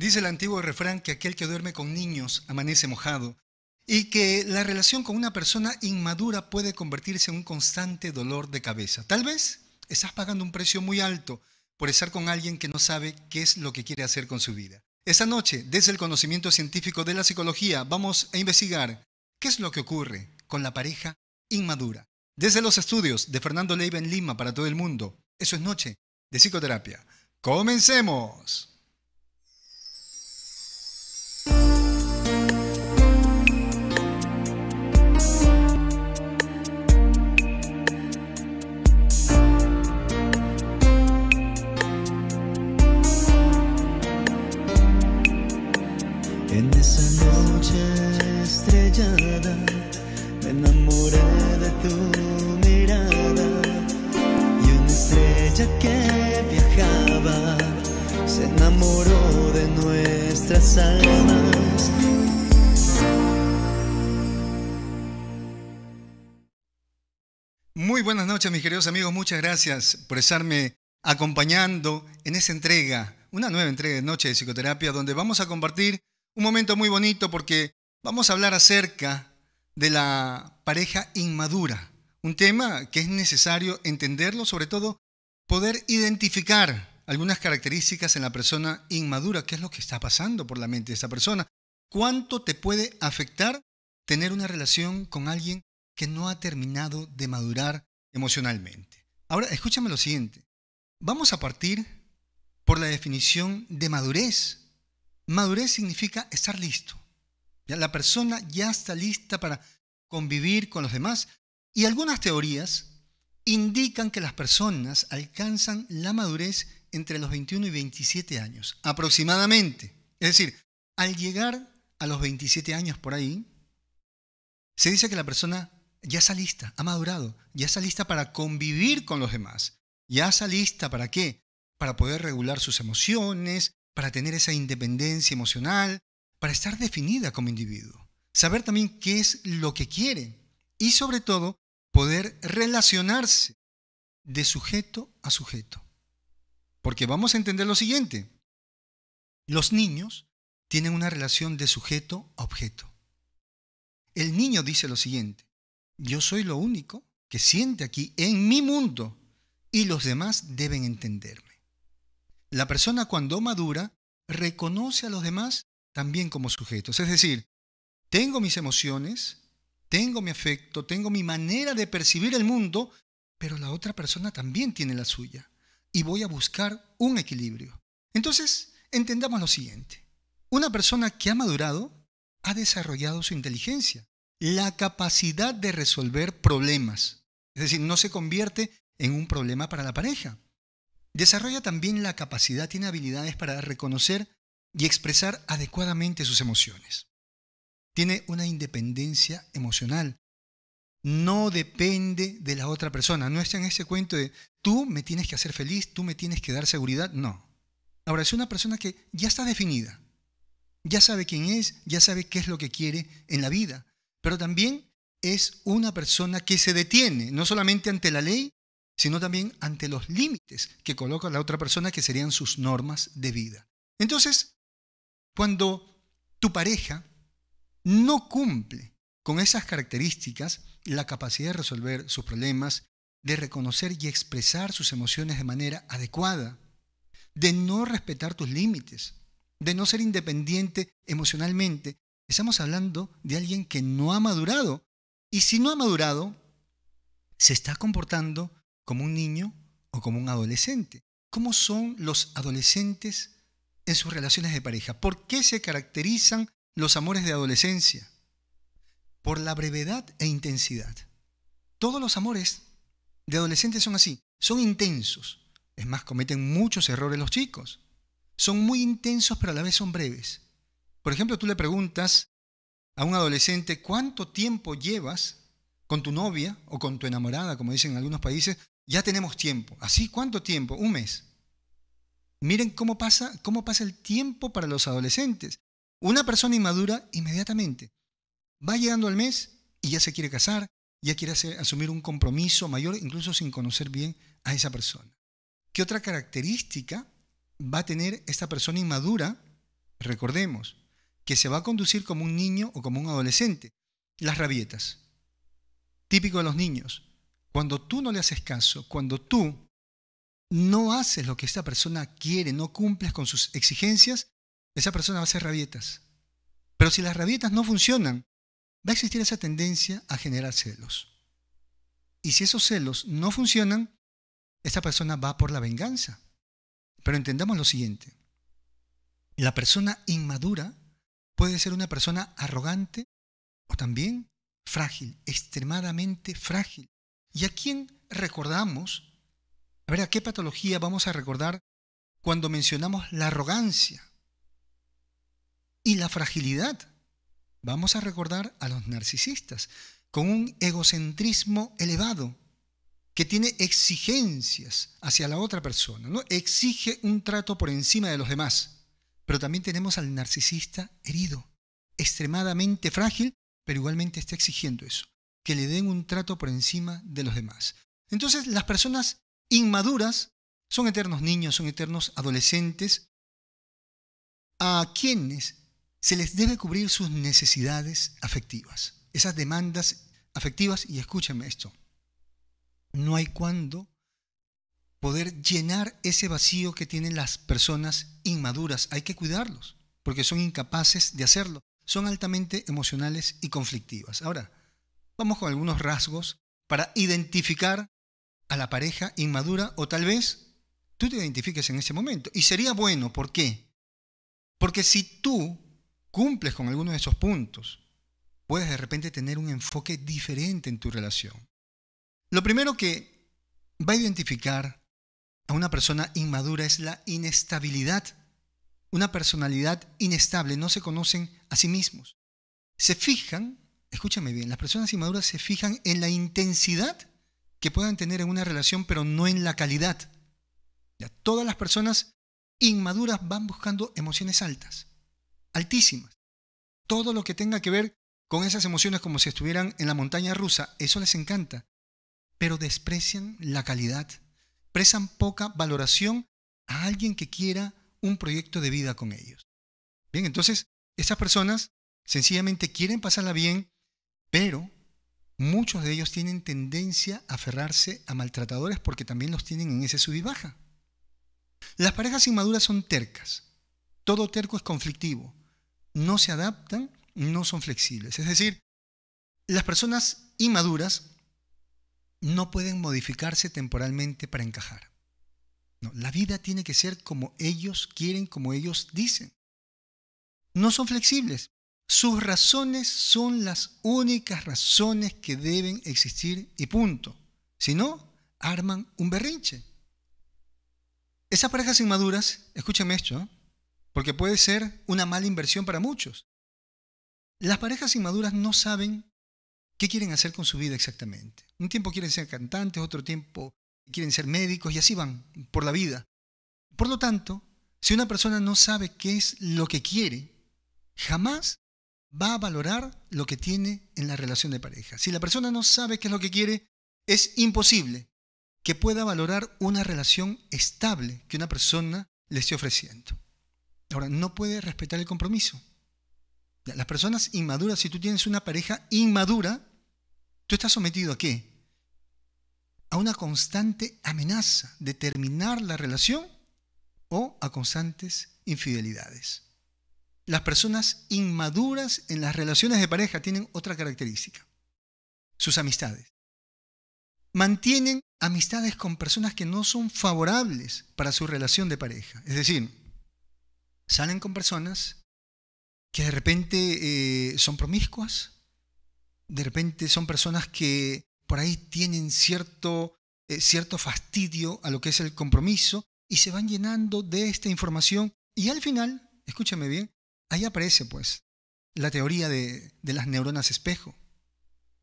Dice el antiguo refrán que aquel que duerme con niños amanece mojado y que la relación con una persona inmadura puede convertirse en un constante dolor de cabeza. Tal vez estás pagando un precio muy alto por estar con alguien que no sabe qué es lo que quiere hacer con su vida. Esta noche, desde el conocimiento científico de la psicología, vamos a investigar qué es lo que ocurre con la pareja inmadura. Desde los estudios de Fernando Leiva en Lima para todo el mundo, eso es noche de psicoterapia. Comencemos. tu mirada y una estrella que viajaba se enamoró de nuestras almas. Muy buenas noches, mis queridos amigos. Muchas gracias por estarme acompañando en esta entrega, una nueva entrega de Noche de Psicoterapia, donde vamos a compartir un momento muy bonito porque vamos a hablar acerca de la pareja inmadura. Un tema que es necesario entenderlo, sobre todo poder identificar algunas características en la persona inmadura, qué es lo que está pasando por la mente de esa persona, cuánto te puede afectar tener una relación con alguien que no ha terminado de madurar emocionalmente. Ahora, escúchame lo siguiente. Vamos a partir por la definición de madurez. Madurez significa estar listo, la persona ya está lista para convivir con los demás. Y algunas teorías indican que las personas alcanzan la madurez entre los 21 y 27 años, aproximadamente. Es decir, al llegar a los 27 años por ahí, se dice que la persona ya está lista, ha madurado, ya está lista para convivir con los demás. Ya está lista para qué? Para poder regular sus emociones, para tener esa independencia emocional, para estar definida como individuo, saber también qué es lo que quiere y sobre todo poder relacionarse de sujeto a sujeto. Porque vamos a entender lo siguiente. Los niños tienen una relación de sujeto a objeto. El niño dice lo siguiente, yo soy lo único que siente aquí en mi mundo y los demás deben entenderme. La persona cuando madura reconoce a los demás también como sujetos. Es decir, tengo mis emociones, tengo mi afecto, tengo mi manera de percibir el mundo, pero la otra persona también tiene la suya. Y voy a buscar un equilibrio. Entonces, entendamos lo siguiente. Una persona que ha madurado ha desarrollado su inteligencia, la capacidad de resolver problemas. Es decir, no se convierte en un problema para la pareja. Desarrolla también la capacidad, tiene habilidades para reconocer y expresar adecuadamente sus emociones. Tiene una independencia emocional. No depende de la otra persona. No está en ese cuento de tú me tienes que hacer feliz, tú me tienes que dar seguridad. No. Ahora, es una persona que ya está definida, ya sabe quién es, ya sabe qué es lo que quiere en la vida, pero también es una persona que se detiene, no solamente ante la ley, sino también ante los límites que coloca la otra persona, que serían sus normas de vida. Entonces, cuando tu pareja no cumple con esas características, la capacidad de resolver sus problemas, de reconocer y expresar sus emociones de manera adecuada, de no respetar tus límites, de no ser independiente emocionalmente, estamos hablando de alguien que no ha madurado. Y si no ha madurado, se está comportando como un niño o como un adolescente. ¿Cómo son los adolescentes en sus relaciones de pareja. ¿Por qué se caracterizan los amores de adolescencia? Por la brevedad e intensidad. Todos los amores de adolescentes son así, son intensos. Es más, cometen muchos errores los chicos. Son muy intensos pero a la vez son breves. Por ejemplo, tú le preguntas a un adolescente cuánto tiempo llevas con tu novia o con tu enamorada, como dicen en algunos países, ya tenemos tiempo. ¿Así cuánto tiempo? Un mes. Miren cómo pasa, cómo pasa el tiempo para los adolescentes. Una persona inmadura inmediatamente va llegando al mes y ya se quiere casar, ya quiere asumir un compromiso mayor, incluso sin conocer bien a esa persona. ¿Qué otra característica va a tener esta persona inmadura? Recordemos, que se va a conducir como un niño o como un adolescente. Las rabietas. Típico de los niños. Cuando tú no le haces caso, cuando tú no haces lo que esta persona quiere, no cumples con sus exigencias, esa persona va a hacer rabietas. Pero si las rabietas no funcionan, va a existir esa tendencia a generar celos. Y si esos celos no funcionan, esa persona va por la venganza. Pero entendamos lo siguiente. La persona inmadura puede ser una persona arrogante o también frágil, extremadamente frágil. ¿Y a quién recordamos a ver, ¿a qué patología vamos a recordar cuando mencionamos la arrogancia y la fragilidad? Vamos a recordar a los narcisistas con un egocentrismo elevado que tiene exigencias hacia la otra persona, ¿no? Exige un trato por encima de los demás. Pero también tenemos al narcisista herido, extremadamente frágil, pero igualmente está exigiendo eso, que le den un trato por encima de los demás. Entonces, las personas inmaduras son eternos niños, son eternos adolescentes, a quienes se les debe cubrir sus necesidades afectivas, esas demandas afectivas, y escúchenme esto, no hay cuándo poder llenar ese vacío que tienen las personas inmaduras, hay que cuidarlos, porque son incapaces de hacerlo, son altamente emocionales y conflictivas. Ahora, vamos con algunos rasgos para identificar a la pareja inmadura o tal vez tú te identifiques en ese momento. Y sería bueno, ¿por qué? Porque si tú cumples con alguno de esos puntos, puedes de repente tener un enfoque diferente en tu relación. Lo primero que va a identificar a una persona inmadura es la inestabilidad. Una personalidad inestable, no se conocen a sí mismos. Se fijan, escúchame bien, las personas inmaduras se fijan en la intensidad que puedan tener en una relación, pero no en la calidad. Ya, todas las personas inmaduras van buscando emociones altas, altísimas. Todo lo que tenga que ver con esas emociones como si estuvieran en la montaña rusa, eso les encanta, pero desprecian la calidad, prestan poca valoración a alguien que quiera un proyecto de vida con ellos. Bien, entonces, esas personas sencillamente quieren pasarla bien, pero muchos de ellos tienen tendencia a aferrarse a maltratadores porque también los tienen en ese sub y baja. Las parejas inmaduras son tercas. Todo terco es conflictivo. No se adaptan, no son flexibles. Es decir, las personas inmaduras no pueden modificarse temporalmente para encajar. la vida tiene que ser como ellos quieren, como ellos dicen. No son flexibles. Sus razones son las únicas razones que deben existir y punto. Si no, arman un berrinche. Esas parejas inmaduras, escúchame esto, ¿eh? porque puede ser una mala inversión para muchos. Las parejas inmaduras no saben qué quieren hacer con su vida exactamente. Un tiempo quieren ser cantantes, otro tiempo quieren ser médicos y así van por la vida. Por lo tanto, si una persona no sabe qué es lo que quiere, jamás va a valorar lo que tiene en la relación de pareja. Si la persona no sabe qué es lo que quiere, es imposible que pueda valorar una relación estable que una persona le esté ofreciendo. Ahora, no puede respetar el compromiso. Las personas inmaduras, si tú tienes una pareja inmadura, tú estás sometido a qué? A una constante amenaza de terminar la relación o a constantes infidelidades. Las personas inmaduras en las relaciones de pareja tienen otra característica, sus amistades. Mantienen amistades con personas que no son favorables para su relación de pareja. Es decir, salen con personas que de repente eh, son promiscuas, de repente son personas que por ahí tienen cierto, eh, cierto fastidio a lo que es el compromiso y se van llenando de esta información y al final, escúchame bien, Ahí aparece, pues, la teoría de, las neuronas espejo,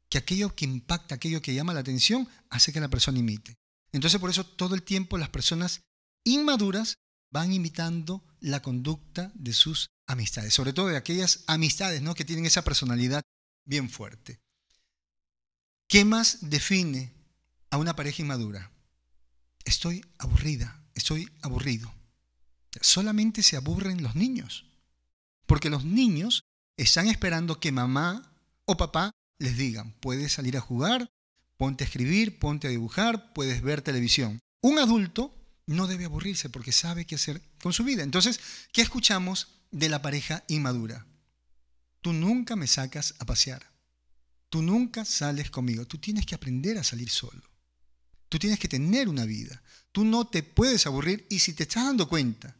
que aquello que impacta, aquello que llama la atención, hace que la persona imite. Entonces, por eso todo el tiempo las personas inmaduras van imitando la conducta de sus amistades, sobre todo de aquellas amistades ¿no? que tienen esa personalidad bien fuerte. ¿Qué más define a una pareja inmadura? Estoy aburrida, estoy aburrido. Solamente se aburren los niños. Porque los niños están esperando que mamá o papá les digan, puedes salir a jugar, ponte a escribir, ponte a dibujar, puedes ver televisión. Un adulto no debe aburrirse porque sabe qué hacer con su vida. Entonces, ¿qué escuchamos de la pareja inmadura? Tú nunca me sacas a pasear. Tú nunca sales conmigo. Tú tienes que aprender a salir solo. Tú tienes que tener una vida. Tú no te puedes aburrir y si te estás dando cuenta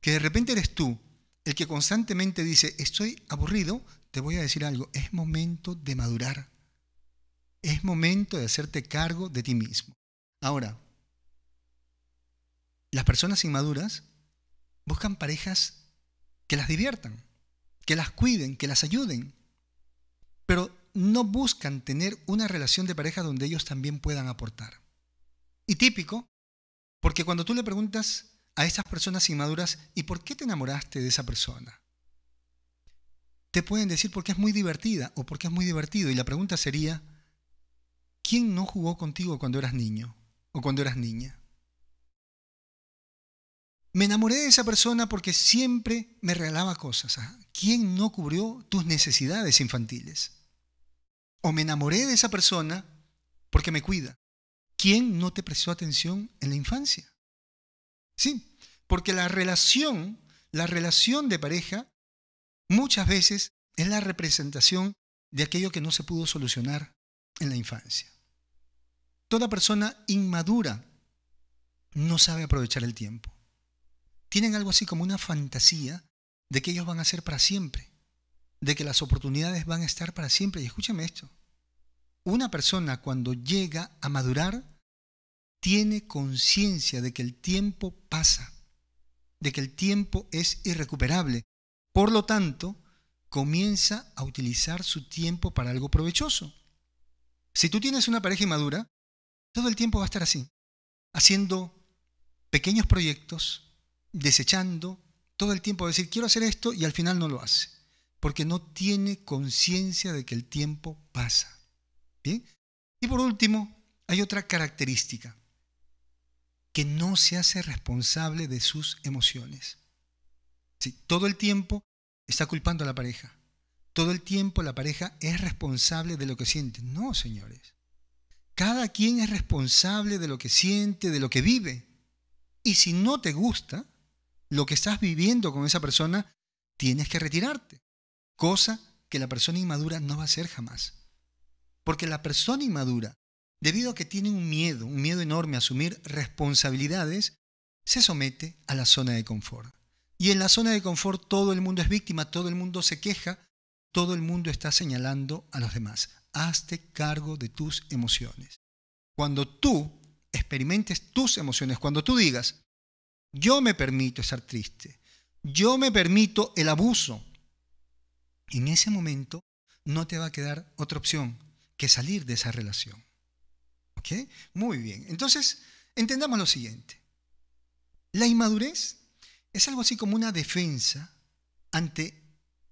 que de repente eres tú el que constantemente dice, estoy aburrido, te voy a decir algo, es momento de madurar. Es momento de hacerte cargo de ti mismo. Ahora, las personas inmaduras buscan parejas que las diviertan, que las cuiden, que las ayuden, pero no buscan tener una relación de pareja donde ellos también puedan aportar. Y típico, porque cuando tú le preguntas a esas personas inmaduras y por qué te enamoraste de esa persona. Te pueden decir porque es muy divertida o porque es muy divertido. Y la pregunta sería, ¿quién no jugó contigo cuando eras niño o cuando eras niña? Me enamoré de esa persona porque siempre me regalaba cosas. ¿ah? ¿Quién no cubrió tus necesidades infantiles? O me enamoré de esa persona porque me cuida. ¿Quién no te prestó atención en la infancia? Sí, porque la relación, la relación de pareja, muchas veces es la representación de aquello que no se pudo solucionar en la infancia. Toda persona inmadura no sabe aprovechar el tiempo. Tienen algo así como una fantasía de que ellos van a ser para siempre, de que las oportunidades van a estar para siempre. Y escúchame esto, una persona cuando llega a madurar tiene conciencia de que el tiempo pasa de que el tiempo es irrecuperable. Por lo tanto, comienza a utilizar su tiempo para algo provechoso. Si tú tienes una pareja inmadura, todo el tiempo va a estar así, haciendo pequeños proyectos, desechando, todo el tiempo a decir, quiero hacer esto y al final no lo hace, porque no tiene conciencia de que el tiempo pasa. ¿Bien? Y por último, hay otra característica que no se hace responsable de sus emociones. Si todo el tiempo está culpando a la pareja. Todo el tiempo la pareja es responsable de lo que siente. No, señores. Cada quien es responsable de lo que siente, de lo que vive. Y si no te gusta lo que estás viviendo con esa persona, tienes que retirarte. Cosa que la persona inmadura no va a hacer jamás. Porque la persona inmadura debido a que tiene un miedo, un miedo enorme a asumir responsabilidades, se somete a la zona de confort. Y en la zona de confort todo el mundo es víctima, todo el mundo se queja, todo el mundo está señalando a los demás. Hazte cargo de tus emociones. Cuando tú experimentes tus emociones, cuando tú digas, yo me permito estar triste, yo me permito el abuso, en ese momento no te va a quedar otra opción que salir de esa relación. Muy bien. Entonces, entendamos lo siguiente. La inmadurez es algo así como una defensa ante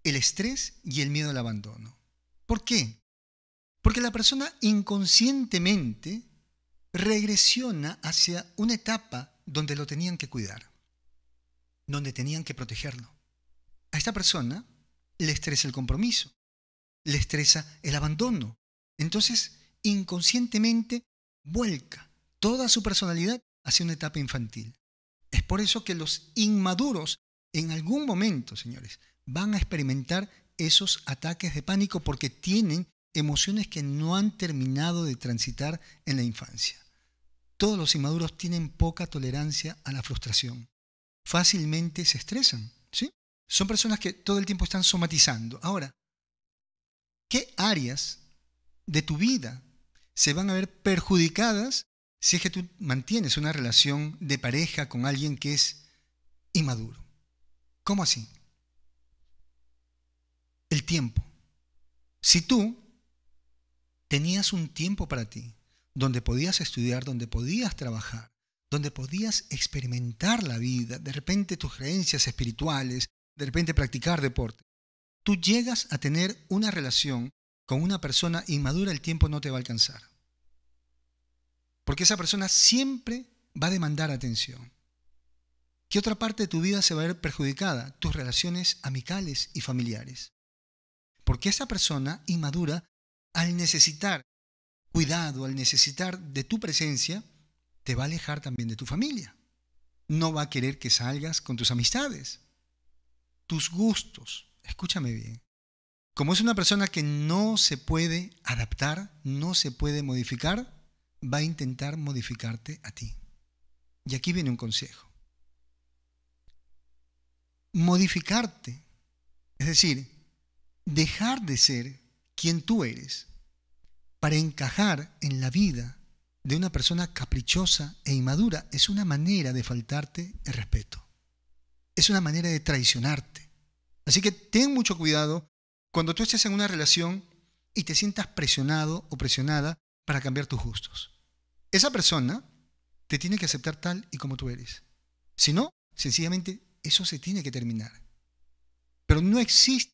el estrés y el miedo al abandono. ¿Por qué? Porque la persona inconscientemente regresiona hacia una etapa donde lo tenían que cuidar, donde tenían que protegerlo. A esta persona le estresa el compromiso, le estresa el abandono. Entonces, inconscientemente vuelca toda su personalidad hacia una etapa infantil. Es por eso que los inmaduros en algún momento, señores, van a experimentar esos ataques de pánico porque tienen emociones que no han terminado de transitar en la infancia. Todos los inmaduros tienen poca tolerancia a la frustración. Fácilmente se estresan, ¿sí? Son personas que todo el tiempo están somatizando. Ahora, ¿qué áreas de tu vida se van a ver perjudicadas si es que tú mantienes una relación de pareja con alguien que es inmaduro. ¿Cómo así? El tiempo. Si tú tenías un tiempo para ti, donde podías estudiar, donde podías trabajar, donde podías experimentar la vida, de repente tus creencias espirituales, de repente practicar deporte, tú llegas a tener una relación con una persona inmadura el tiempo no te va a alcanzar. Porque esa persona siempre va a demandar atención. ¿Qué otra parte de tu vida se va a ver perjudicada? Tus relaciones amicales y familiares. Porque esa persona inmadura, al necesitar cuidado, al necesitar de tu presencia, te va a alejar también de tu familia. No va a querer que salgas con tus amistades, tus gustos. Escúchame bien. Como es una persona que no se puede adaptar, no se puede modificar, va a intentar modificarte a ti. Y aquí viene un consejo. Modificarte, es decir, dejar de ser quien tú eres para encajar en la vida de una persona caprichosa e inmadura es una manera de faltarte el respeto. Es una manera de traicionarte. Así que ten mucho cuidado cuando tú estés en una relación y te sientas presionado o presionada para cambiar tus gustos. Esa persona te tiene que aceptar tal y como tú eres. Si no, sencillamente eso se tiene que terminar. Pero no existe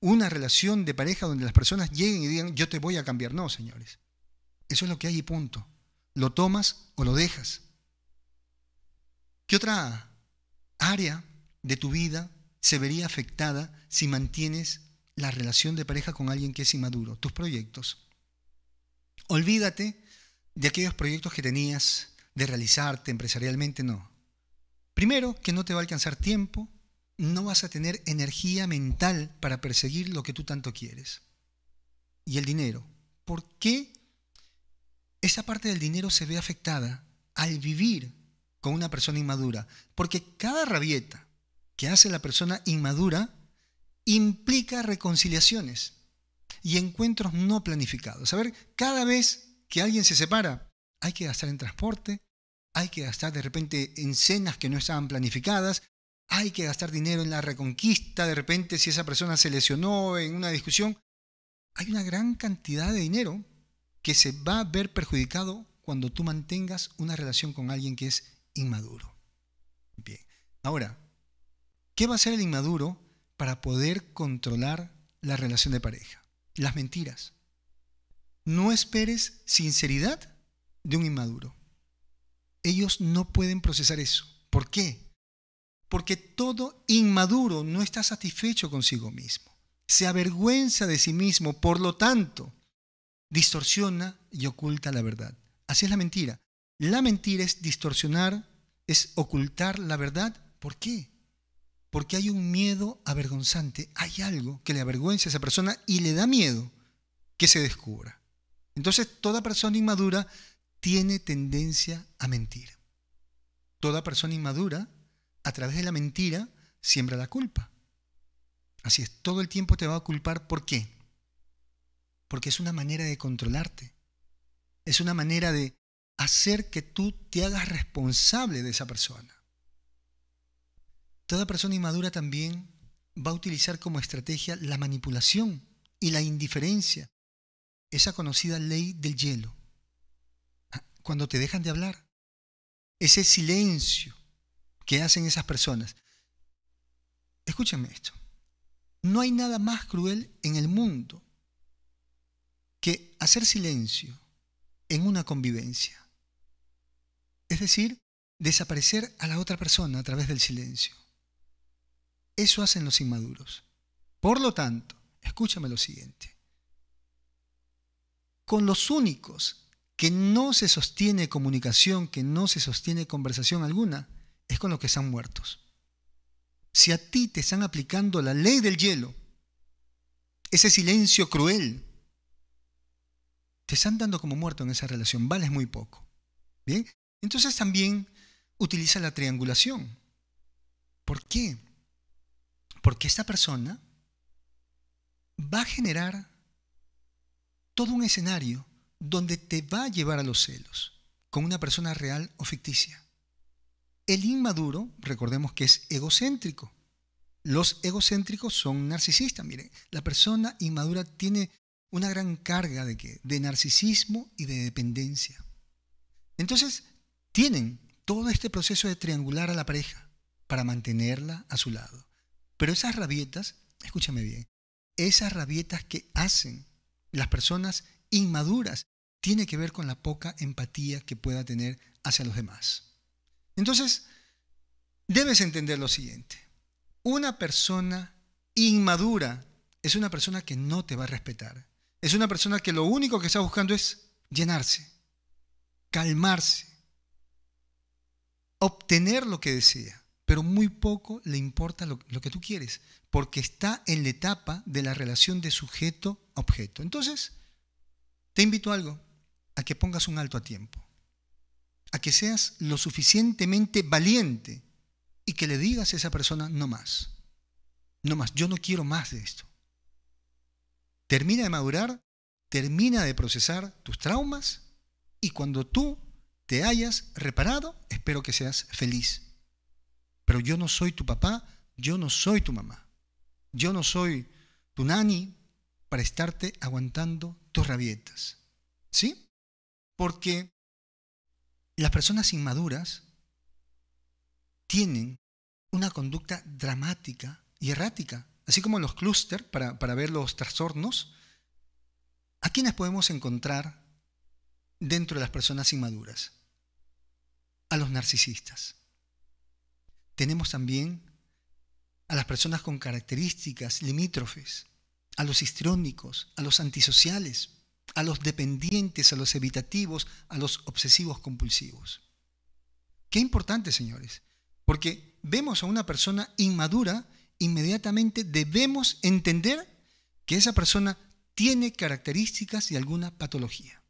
una relación de pareja donde las personas lleguen y digan, yo te voy a cambiar. No, señores. Eso es lo que hay y punto. Lo tomas o lo dejas. ¿Qué otra área de tu vida se vería afectada si mantienes la relación de pareja con alguien que es inmaduro, tus proyectos. Olvídate de aquellos proyectos que tenías de realizarte empresarialmente, no. Primero, que no te va a alcanzar tiempo, no vas a tener energía mental para perseguir lo que tú tanto quieres. Y el dinero. ¿Por qué esa parte del dinero se ve afectada al vivir con una persona inmadura? Porque cada rabieta que hace la persona inmadura implica reconciliaciones y encuentros no planificados. A ver, cada vez que alguien se separa, hay que gastar en transporte, hay que gastar de repente en cenas que no estaban planificadas, hay que gastar dinero en la reconquista, de repente si esa persona se lesionó en una discusión, hay una gran cantidad de dinero que se va a ver perjudicado cuando tú mantengas una relación con alguien que es inmaduro. Bien, ahora, ¿qué va a hacer el inmaduro para poder controlar la relación de pareja. Las mentiras. No esperes sinceridad de un inmaduro. Ellos no pueden procesar eso. ¿Por qué? Porque todo inmaduro no está satisfecho consigo mismo. Se avergüenza de sí mismo, por lo tanto, distorsiona y oculta la verdad. Así es la mentira. La mentira es distorsionar, es ocultar la verdad. ¿Por qué? porque hay un miedo avergonzante, hay algo que le avergüenza a esa persona y le da miedo que se descubra. Entonces toda persona inmadura tiene tendencia a mentir. Toda persona inmadura, a través de la mentira, siembra la culpa. Así es, todo el tiempo te va a culpar. ¿Por qué? Porque es una manera de controlarte. Es una manera de hacer que tú te hagas responsable de esa persona. Toda persona inmadura también va a utilizar como estrategia la manipulación y la indiferencia, esa conocida ley del hielo. Ah, cuando te dejan de hablar, ese silencio que hacen esas personas. Escúchame esto. No hay nada más cruel en el mundo que hacer silencio en una convivencia. Es decir, desaparecer a la otra persona a través del silencio. Eso hacen los inmaduros. Por lo tanto, escúchame lo siguiente. Con los únicos que no se sostiene comunicación, que no se sostiene conversación alguna, es con los que están muertos. Si a ti te están aplicando la ley del hielo, ese silencio cruel, te están dando como muerto en esa relación, vales muy poco. ¿Bien? Entonces también utiliza la triangulación. ¿Por qué? Porque esta persona va a generar todo un escenario donde te va a llevar a los celos con una persona real o ficticia. El inmaduro, recordemos que es egocéntrico. Los egocéntricos son narcisistas. Miren, la persona inmadura tiene una gran carga de qué? De narcisismo y de dependencia. Entonces, tienen todo este proceso de triangular a la pareja para mantenerla a su lado. Pero esas rabietas, escúchame bien, esas rabietas que hacen las personas inmaduras tiene que ver con la poca empatía que pueda tener hacia los demás. Entonces, debes entender lo siguiente. Una persona inmadura es una persona que no te va a respetar. Es una persona que lo único que está buscando es llenarse, calmarse, obtener lo que desea pero muy poco le importa lo, que tú quieres, porque está en la etapa de la relación de sujeto-objeto. Entonces, te invito a algo, a que pongas un alto a tiempo, a que seas lo suficientemente valiente y que le digas a esa persona, no más, no más, yo no quiero más de esto. Termina de madurar, termina de procesar tus traumas y cuando tú te hayas reparado, espero que seas feliz pero yo no soy tu papá, yo no soy tu mamá, yo no soy tu nani para estarte aguantando tus rabietas. ¿Sí? Porque las personas inmaduras tienen una conducta dramática y errática, así como los clústeres, para, para ver los trastornos. ¿A quiénes podemos encontrar dentro de las personas inmaduras? A los narcisistas tenemos también a las personas con características limítrofes, a los histriónicos, a los antisociales, a los dependientes, a los evitativos, a los obsesivos compulsivos. Qué importante, señores, porque vemos a una persona inmadura, inmediatamente debemos entender que esa persona tiene características y alguna patología,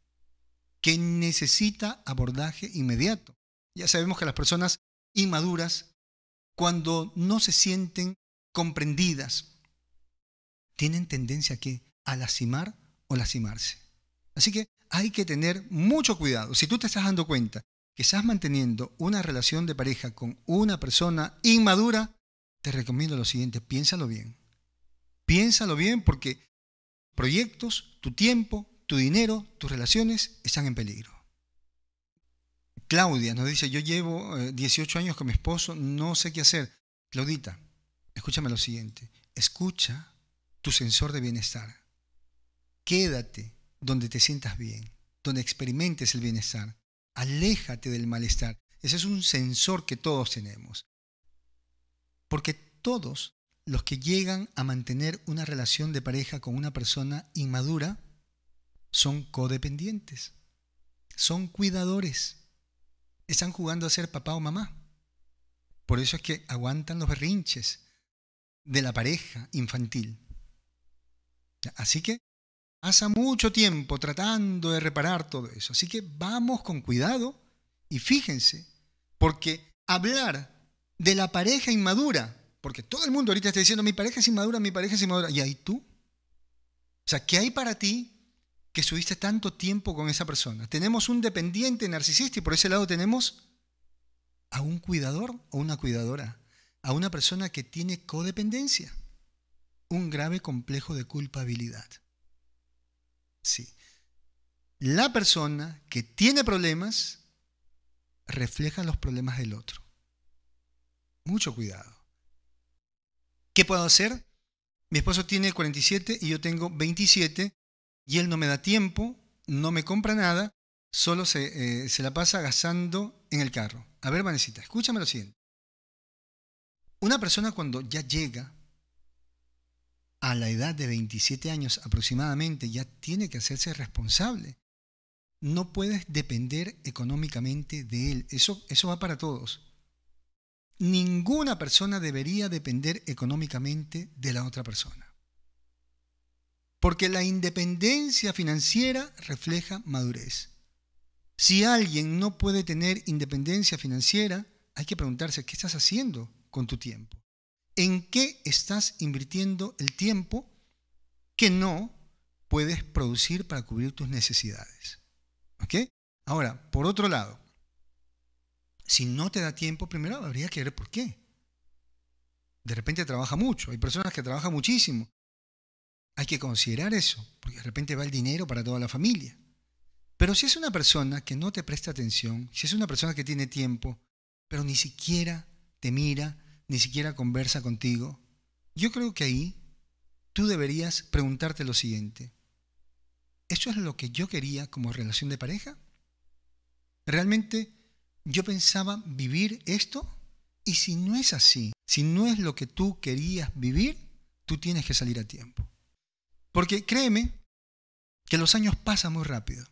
que necesita abordaje inmediato. Ya sabemos que las personas inmaduras cuando no se sienten comprendidas, tienen tendencia ¿qué? a lastimar o lastimarse. Así que hay que tener mucho cuidado. Si tú te estás dando cuenta que estás manteniendo una relación de pareja con una persona inmadura, te recomiendo lo siguiente, piénsalo bien. Piénsalo bien porque proyectos, tu tiempo, tu dinero, tus relaciones están en peligro. Claudia nos dice, yo llevo 18 eh, años con mi esposo, no sé qué hacer. Claudita, escúchame lo siguiente, escucha tu sensor de bienestar. Quédate donde te sientas bien, donde experimentes el bienestar. Aléjate del malestar. Ese es un sensor que todos tenemos. Porque todos los que llegan a mantener una relación de pareja con una persona inmadura son codependientes, son cuidadores están jugando a ser papá o mamá. Por eso es que aguantan los berrinches de la pareja infantil. Así que pasa mucho tiempo tratando de reparar todo eso. Así que vamos con cuidado y fíjense, porque hablar de la pareja inmadura, porque todo el mundo ahorita está diciendo, mi pareja es inmadura, mi pareja es inmadura, ¿y ahí tú? O sea, ¿qué hay para ti que estuviste tanto tiempo con esa persona. Tenemos un dependiente narcisista y por ese lado tenemos a un cuidador o una cuidadora, a una persona que tiene codependencia, un grave complejo de culpabilidad. Sí. La persona que tiene problemas refleja los problemas del otro. Mucho cuidado. ¿Qué puedo hacer? Mi esposo tiene 47 y yo tengo 27 y él no me da tiempo, no me compra nada, solo se, eh, la pasa gastando en el carro. A ver, Vanesita, escúchame lo siguiente. Una persona cuando ya llega a la edad de 27 años aproximadamente, ya tiene que hacerse responsable. No puedes depender económicamente de él. Eso, eso va para todos. Ninguna persona debería depender económicamente de la otra persona porque la independencia financiera refleja madurez. Si alguien no puede tener independencia financiera, hay que preguntarse qué estás haciendo con tu tiempo. ¿En qué estás invirtiendo el tiempo que no puedes producir para cubrir tus necesidades? ¿Ok? Ahora, por otro lado, si no te da tiempo, primero habría que ver por qué. De repente trabaja mucho. Hay personas que trabajan muchísimo hay que considerar eso, porque de repente va el dinero para toda la familia. Pero si es una persona que no te presta atención, si es una persona que tiene tiempo, pero ni siquiera te mira, ni siquiera conversa contigo, yo creo que ahí tú deberías preguntarte lo siguiente. ¿Eso es lo que yo quería como relación de pareja? ¿Realmente yo pensaba vivir esto? Y si no es así, si no es lo que tú querías vivir, tú tienes que salir a tiempo. Porque créeme que los años pasan muy rápido,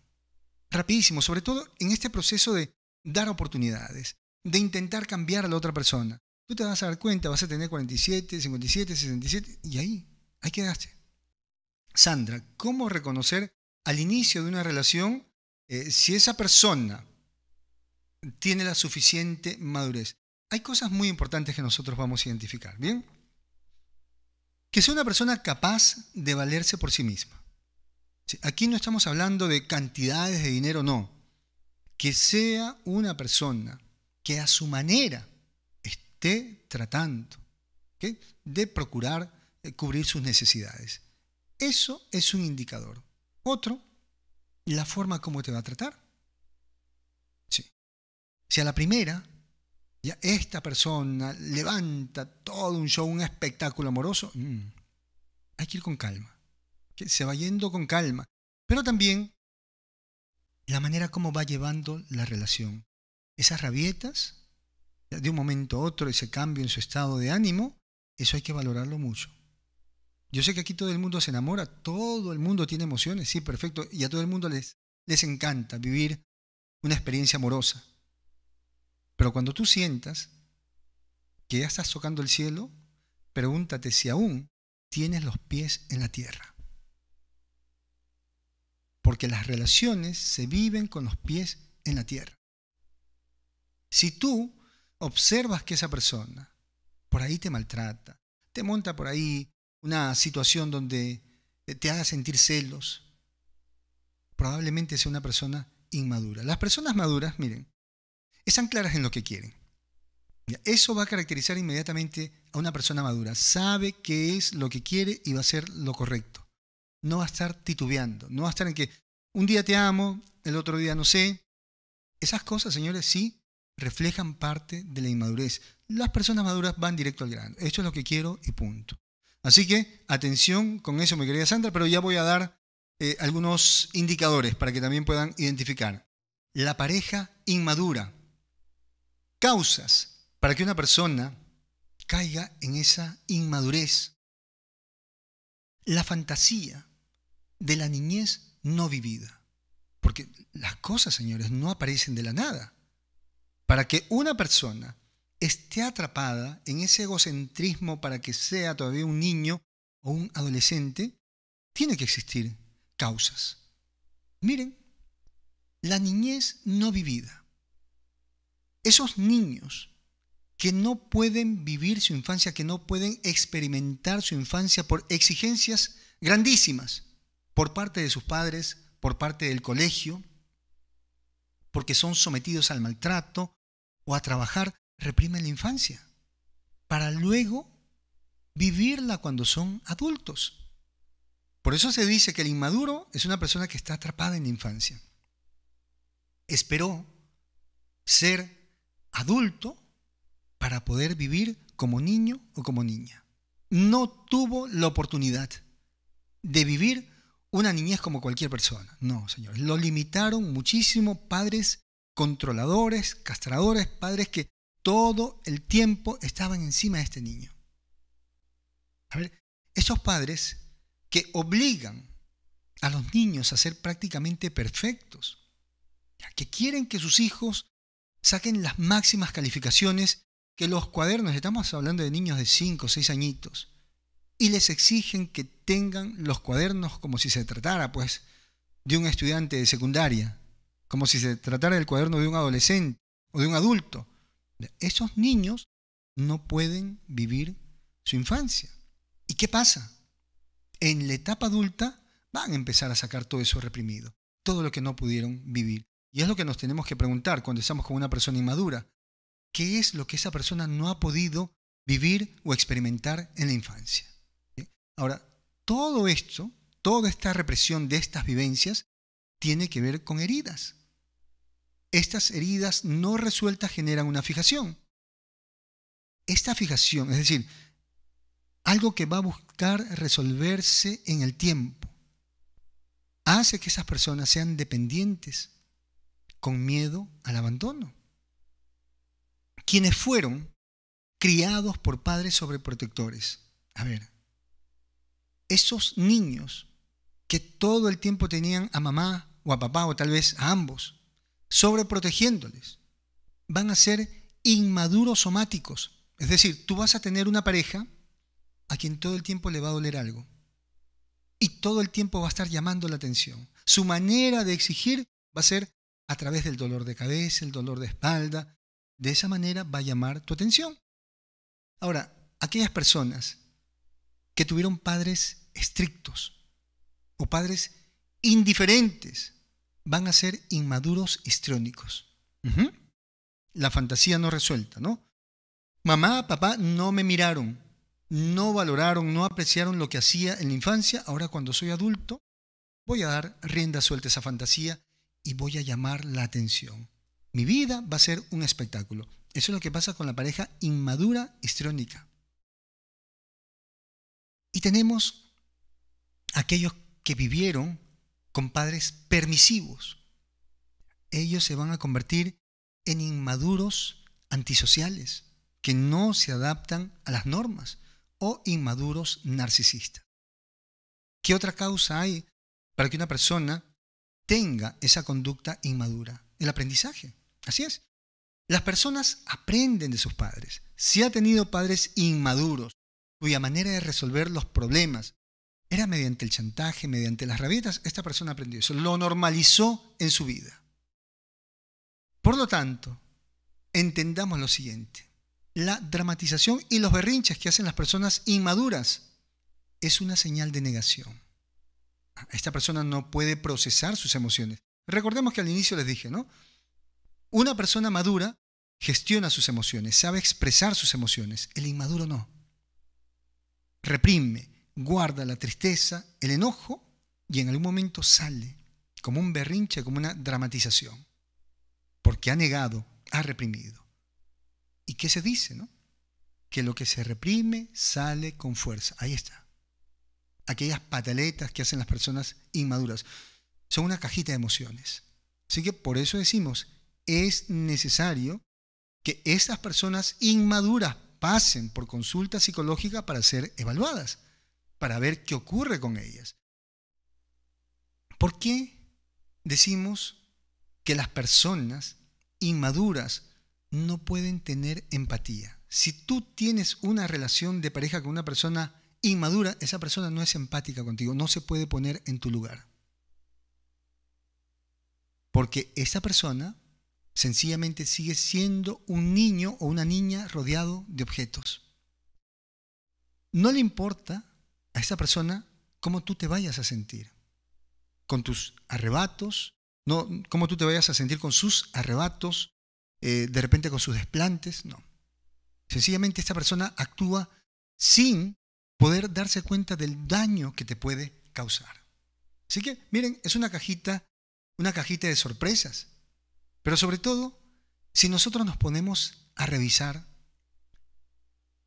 rapidísimo, sobre todo en este proceso de dar oportunidades, de intentar cambiar a la otra persona. Tú te vas a dar cuenta, vas a tener 47, 57, 67 y ahí, ahí quedaste. Sandra, ¿cómo reconocer al inicio de una relación eh, si esa persona tiene la suficiente madurez? Hay cosas muy importantes que nosotros vamos a identificar, ¿bien? que sea una persona capaz de valerse por sí misma. Aquí no estamos hablando de cantidades de dinero, no. Que sea una persona que a su manera esté tratando de procurar eh, cubrir sus necesidades. Eso es un indicador. Otro, la forma como te va a tratar. Sí. Si a la primera ya esta persona levanta todo un show, un espectáculo amoroso, mm, hay que ir con calma. Que se va yendo con calma. Pero también la manera como va llevando la relación. Esas rabietas, de un momento a otro, ese cambio en su estado de ánimo, eso hay que valorarlo mucho. Yo sé que aquí todo el mundo se enamora, todo el mundo tiene emociones, sí, perfecto, y a todo el mundo les, les encanta vivir una experiencia amorosa. Pero cuando tú sientas que ya estás tocando el cielo, pregúntate si aún tienes los pies en la tierra. Porque las relaciones se viven con los pies en la tierra. Si tú observas que esa persona por ahí te maltrata, te monta por ahí una situación donde te haga sentir celos, probablemente sea una persona inmadura. Las personas maduras, miren, están claras en lo que quieren. Eso va a caracterizar inmediatamente a una persona madura. Sabe qué es lo que quiere y va a ser lo correcto. No va a estar titubeando, no va a estar en que un día te amo, el otro día no sé. Esas cosas, señores, sí reflejan parte de la inmadurez. Las personas maduras van directo al grano. Esto es lo que quiero y punto. Así que atención con eso, mi querida Sandra, pero ya voy a dar eh, algunos indicadores para que también puedan identificar. La pareja inmadura causas para que una persona caiga en esa inmadurez. La fantasía de la niñez no vivida. Porque las cosas, señores, no aparecen de la nada. Para que una persona esté atrapada en ese egocentrismo para que sea todavía un niño o un adolescente, tiene que existir causas. Miren, la niñez no vivida esos niños que no pueden vivir su infancia, que no pueden experimentar su infancia por exigencias grandísimas por parte de sus padres, por parte del colegio, porque son sometidos al maltrato o a trabajar, reprimen la infancia, para luego vivirla cuando son adultos. Por eso se dice que el inmaduro es una persona que está atrapada en la infancia. Esperó ser adulto para poder vivir como niño o como niña. No tuvo la oportunidad de vivir una niñez como cualquier persona. No, señor. Lo limitaron muchísimo padres controladores, castradores, padres que todo el tiempo estaban encima de este niño. A ver, esos padres que obligan a los niños a ser prácticamente perfectos, que quieren que sus hijos saquen las máximas calificaciones que los cuadernos, estamos hablando de niños de 5 o 6 añitos, y les exigen que tengan los cuadernos como si se tratara, pues, de un estudiante de secundaria, como si se tratara del cuaderno de un adolescente o de un adulto. Esos niños no pueden vivir su infancia. ¿Y qué pasa? En la etapa adulta van a empezar a sacar todo eso reprimido, todo lo que no pudieron vivir y es lo que nos tenemos que preguntar cuando estamos con una persona inmadura. ¿Qué es lo que esa persona no ha podido vivir o experimentar en la infancia? Ahora, todo esto, toda esta represión de estas vivencias, tiene que ver con heridas. Estas heridas no resueltas generan una fijación. Esta fijación, es decir, algo que va a buscar resolverse en el tiempo, hace que esas personas sean dependientes con miedo al abandono. Quienes fueron criados por padres sobreprotectores. A ver, esos niños que todo el tiempo tenían a mamá o a papá o tal vez a ambos, sobreprotegiéndoles, van a ser inmaduros somáticos. Es decir, tú vas a tener una pareja a quien todo el tiempo le va a doler algo y todo el tiempo va a estar llamando la atención. Su manera de exigir va a ser a través del dolor de cabeza, el dolor de espalda. De esa manera va a llamar tu atención. Ahora, aquellas personas que tuvieron padres estrictos o padres indiferentes van a ser inmaduros histriónicos. La fantasía no resuelta, ¿no? Mamá, papá no me miraron, no valoraron, no apreciaron lo que hacía en la infancia, ahora cuando soy adulto voy a dar rienda suelta a esa fantasía y voy a llamar la atención. Mi vida va a ser un espectáculo. Eso es lo que pasa con la pareja inmadura histriónica. Y tenemos aquellos que vivieron con padres permisivos. Ellos se van a convertir en inmaduros antisociales, que no se adaptan a las normas, o inmaduros narcisistas. ¿Qué otra causa hay para que una persona tenga esa conducta inmadura. El aprendizaje, así es. Las personas aprenden de sus padres. Si ha tenido padres inmaduros, cuya manera de resolver los problemas era mediante el chantaje, mediante las rabietas, esta persona aprendió eso, lo normalizó en su vida. Por lo tanto, entendamos lo siguiente, la dramatización y los berrinches que hacen las personas inmaduras es una señal de negación esta persona no puede procesar sus emociones. Recordemos que al inicio les dije, ¿no? Una persona madura gestiona sus emociones, sabe expresar sus emociones. El inmaduro no. Reprime, guarda la tristeza, el enojo y en algún momento sale como un berrinche, como una dramatización. Porque ha negado, ha reprimido. ¿Y qué se dice, no? Que lo que se reprime sale con fuerza. Ahí está aquellas pataletas que hacen las personas inmaduras. Son una cajita de emociones. Así que por eso decimos, es necesario que esas personas inmaduras pasen por consulta psicológica para ser evaluadas, para ver qué ocurre con ellas. ¿Por qué decimos que las personas inmaduras no pueden tener empatía? Si tú tienes una relación de pareja con una persona inmadura, esa persona no es empática contigo, no se puede poner en tu lugar. Porque esa persona sencillamente sigue siendo un niño o una niña rodeado de objetos. No le importa a esa persona cómo tú te vayas a sentir, con tus arrebatos, no, cómo tú te vayas a sentir con sus arrebatos, eh, de repente con sus desplantes, no. Sencillamente esta persona actúa sin poder darse cuenta del daño que te puede causar. Así que, miren, es una cajita, una cajita de sorpresas. Pero sobre todo, si nosotros nos ponemos a revisar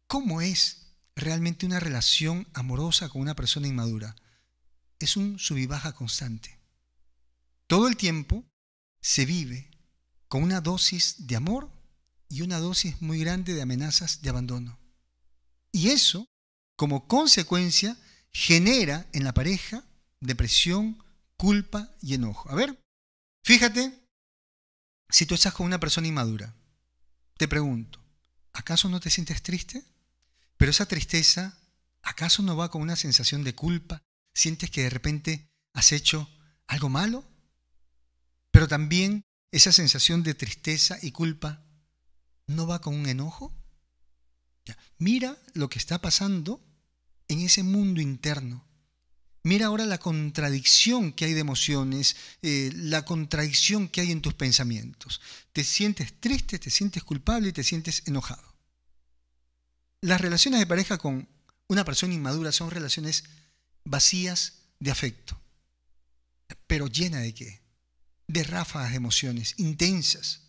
cómo es realmente una relación amorosa con una persona inmadura, es un sub constante. Todo el tiempo se vive con una dosis de amor y una dosis muy grande de amenazas de abandono. Y eso como consecuencia genera en la pareja depresión, culpa y enojo. A ver, fíjate, si tú estás con una persona inmadura, te pregunto, ¿acaso no te sientes triste? Pero esa tristeza, ¿acaso no va con una sensación de culpa? ¿Sientes que de repente has hecho algo malo? Pero también esa sensación de tristeza y culpa no va con un enojo? Mira lo que está pasando en ese mundo interno. Mira ahora la contradicción que hay de emociones, eh, la contradicción que hay en tus pensamientos. Te sientes triste, te sientes culpable y te sientes enojado. Las relaciones de pareja con una persona inmadura son relaciones vacías de afecto, pero llena de qué? De ráfagas de emociones intensas.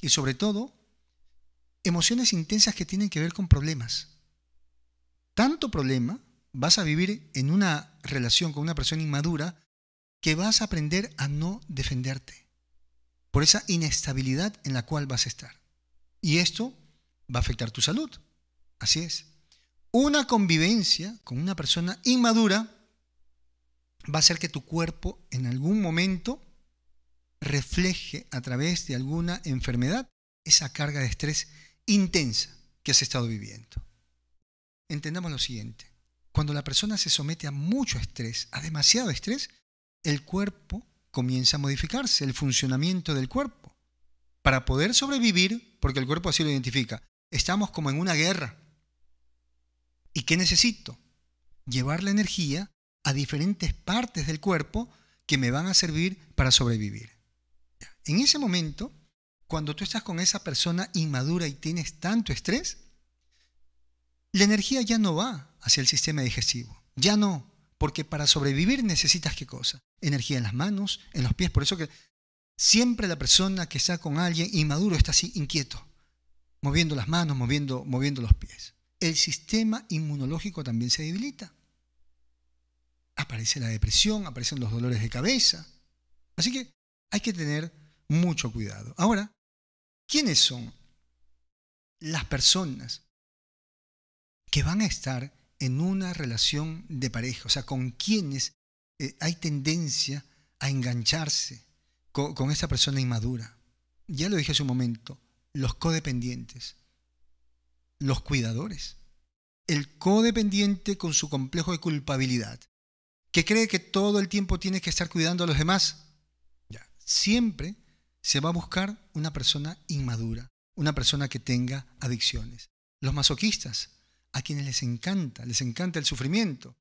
Y sobre todo, emociones intensas que tienen que ver con problemas. Tanto problema vas a vivir en una relación con una persona inmadura que vas a aprender a no defenderte por esa inestabilidad en la cual vas a estar. Y esto va a afectar tu salud. Así es. Una convivencia con una persona inmadura va a hacer que tu cuerpo en algún momento refleje a través de alguna enfermedad esa carga de estrés intensa que has estado viviendo. Entendamos lo siguiente. Cuando la persona se somete a mucho estrés, a demasiado estrés, el cuerpo comienza a modificarse, el funcionamiento del cuerpo. Para poder sobrevivir, porque el cuerpo así lo identifica, estamos como en una guerra. ¿Y qué necesito? Llevar la energía a diferentes partes del cuerpo que me van a servir para sobrevivir. En ese momento, cuando tú estás con esa persona inmadura y tienes tanto estrés, la energía ya no va hacia el sistema digestivo. Ya no, porque para sobrevivir necesitas qué cosa? Energía en las manos, en los pies. Por eso que siempre la persona que está con alguien inmaduro está así, inquieto, moviendo las manos, moviendo, moviendo los pies. El sistema inmunológico también se debilita. Aparece la depresión, aparecen los dolores de cabeza. Así que hay que tener mucho cuidado. Ahora, ¿Quiénes son? Las personas que van a estar en una relación de pareja, o sea, con quienes eh, hay tendencia a engancharse con, con esa persona inmadura. Ya lo dije hace un momento, los codependientes, los cuidadores, el codependiente con su complejo de culpabilidad, que cree que todo el tiempo tiene que estar cuidando a los demás. Ya. Siempre se va a buscar una persona inmadura, una persona que tenga adicciones. Los masoquistas, a quienes les encanta, les encanta el sufrimiento.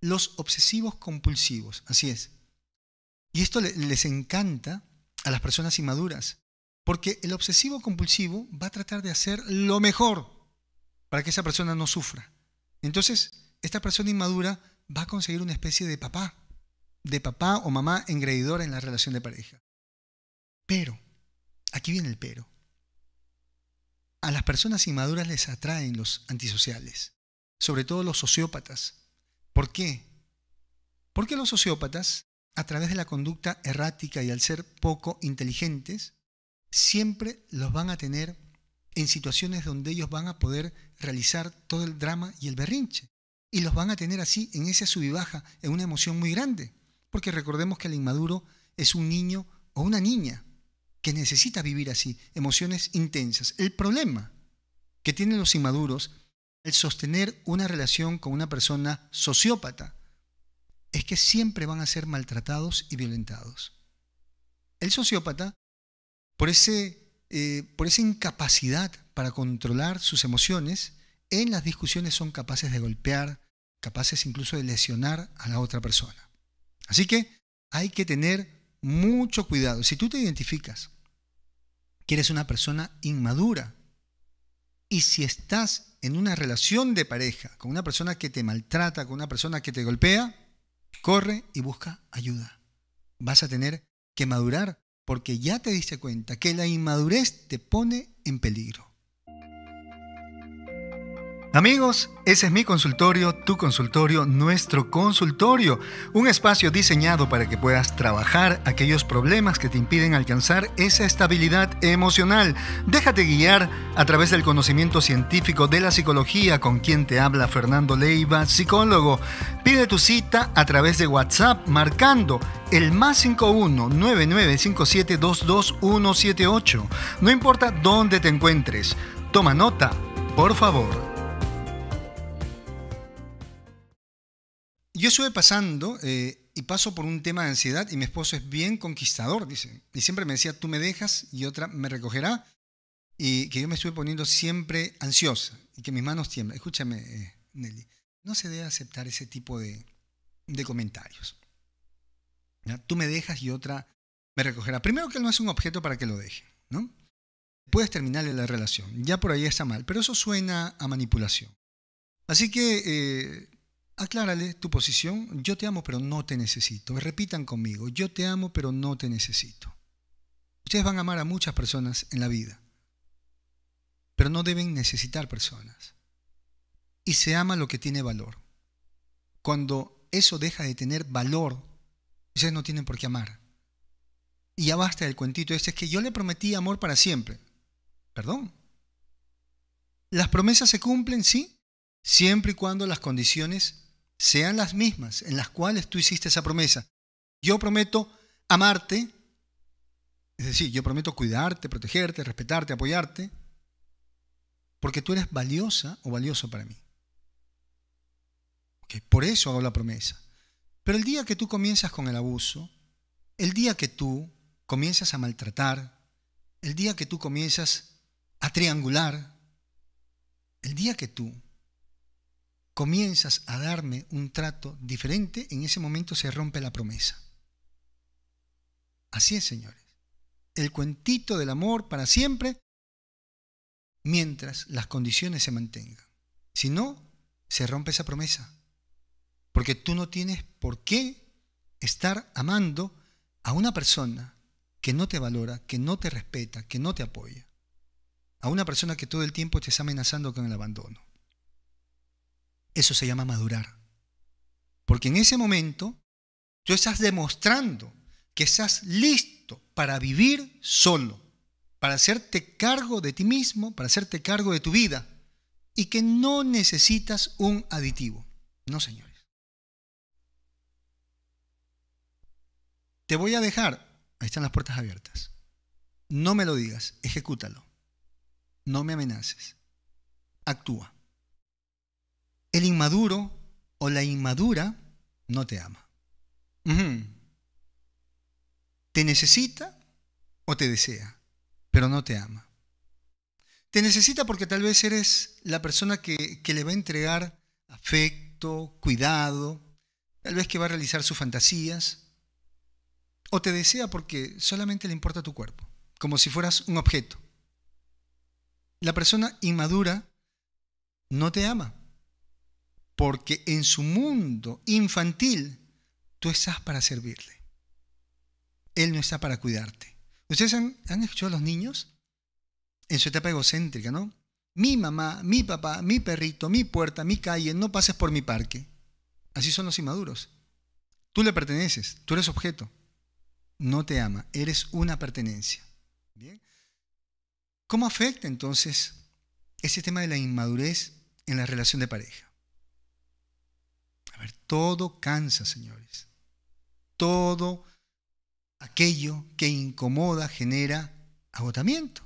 Los obsesivos compulsivos, así es. Y esto les encanta a las personas inmaduras, porque el obsesivo compulsivo va a tratar de hacer lo mejor para que esa persona no sufra. Entonces, esta persona inmadura va a conseguir una especie de papá, de papá o mamá engreidora en la relación de pareja. Pero, aquí viene el pero. A las personas inmaduras les atraen los antisociales, sobre todo los sociópatas. ¿Por qué? Porque los sociópatas, a través de la conducta errática y al ser poco inteligentes, siempre los van a tener en situaciones donde ellos van a poder realizar todo el drama y el berrinche. Y los van a tener así, en esa subibaja, en una emoción muy grande. Porque recordemos que el inmaduro es un niño o una niña que necesita vivir así, emociones intensas. El problema que tienen los inmaduros al sostener una relación con una persona sociópata es que siempre van a ser maltratados y violentados. El sociópata, por, ese, eh, por esa incapacidad para controlar sus emociones, en las discusiones son capaces de golpear, capaces incluso de lesionar a la otra persona. Así que hay que tener mucho cuidado. Si tú te identificas que eres una persona inmadura. Y si estás en una relación de pareja con una persona que te maltrata, con una persona que te golpea, corre y busca ayuda. Vas a tener que madurar porque ya te diste cuenta que la inmadurez te pone en peligro. Amigos, ese es mi consultorio, tu consultorio, nuestro consultorio, un espacio diseñado para que puedas trabajar aquellos problemas que te impiden alcanzar esa estabilidad emocional. Déjate guiar a través del conocimiento científico de la psicología con quien te habla Fernando Leiva, psicólogo. Pide tu cita a través de WhatsApp marcando el más 51 9957 22178. No importa dónde te encuentres, toma nota, por favor. yo estuve pasando eh, y paso por un tema de ansiedad y mi esposo es bien conquistador, dice. Y siempre me decía, tú me dejas y otra me recogerá. Y que yo me estuve poniendo siempre ansiosa y que mis manos tiemblan. Escúchame, eh, Nelly, no se debe aceptar ese tipo de, comentarios. Tú me dejas y otra me recogerá. Primero que él no es un objeto para que lo deje, ¿no? Puedes terminarle la relación, ya por ahí está mal, pero eso suena a manipulación. Así que eh, aclárale tu posición, yo te amo pero no te necesito. Repitan conmigo, yo te amo pero no te necesito. Ustedes van a amar a muchas personas en la vida, pero no deben necesitar personas. Y se ama lo que tiene valor. Cuando eso deja de tener valor, ustedes no tienen por qué amar. Y ya basta del cuentito este, es que yo le prometí amor para siempre. Perdón. Las promesas se cumplen, sí, siempre y cuando las condiciones sean las mismas en las cuales tú hiciste esa promesa. Yo prometo amarte, es decir, yo prometo cuidarte, protegerte, respetarte, apoyarte, porque tú eres valiosa o valioso para mí. por eso hago la promesa. Pero el día que tú comienzas con el abuso, el día que tú comienzas a maltratar, el día que tú comienzas a triangular, el día que tú comienzas a darme un trato diferente, en ese momento se rompe la promesa. Así es, señores. El cuentito del amor para siempre, mientras las condiciones se mantengan. Si no, se rompe esa promesa. Porque tú no tienes por qué estar amando a una persona que no te valora, que no te respeta, que no te apoya. A una persona que todo el tiempo te está amenazando con el abandono. Eso se llama madurar. Porque en ese momento tú estás demostrando que estás listo para vivir solo, para hacerte cargo de ti mismo, para hacerte cargo de tu vida y que no necesitas un aditivo. No, señores. Te voy a dejar, ahí están las puertas abiertas. No me lo digas, ejecútalo. No me amenaces. Actúa el inmaduro o la inmadura no te ama. Te necesita o te desea, pero no te ama. Te necesita porque tal vez eres la persona que le va a entregar afecto, cuidado, tal vez que va a realizar sus fantasías. O te desea porque solamente le importa tu cuerpo, como si fueras un objeto. La persona inmadura no te ama porque en su mundo infantil tú estás para servirle. Él no está para cuidarte. ¿Ustedes han, escuchado a los niños? En su etapa egocéntrica, ¿no? Mi mamá, mi papá, mi perrito, mi puerta, mi calle, no pases por mi parque. Así son los inmaduros. Tú le perteneces, tú eres objeto. No te ama, eres una pertenencia. ¿Cómo afecta entonces ese tema de la inmadurez en la relación de pareja? Todo cansa, señores. Todo aquello que incomoda genera agotamiento.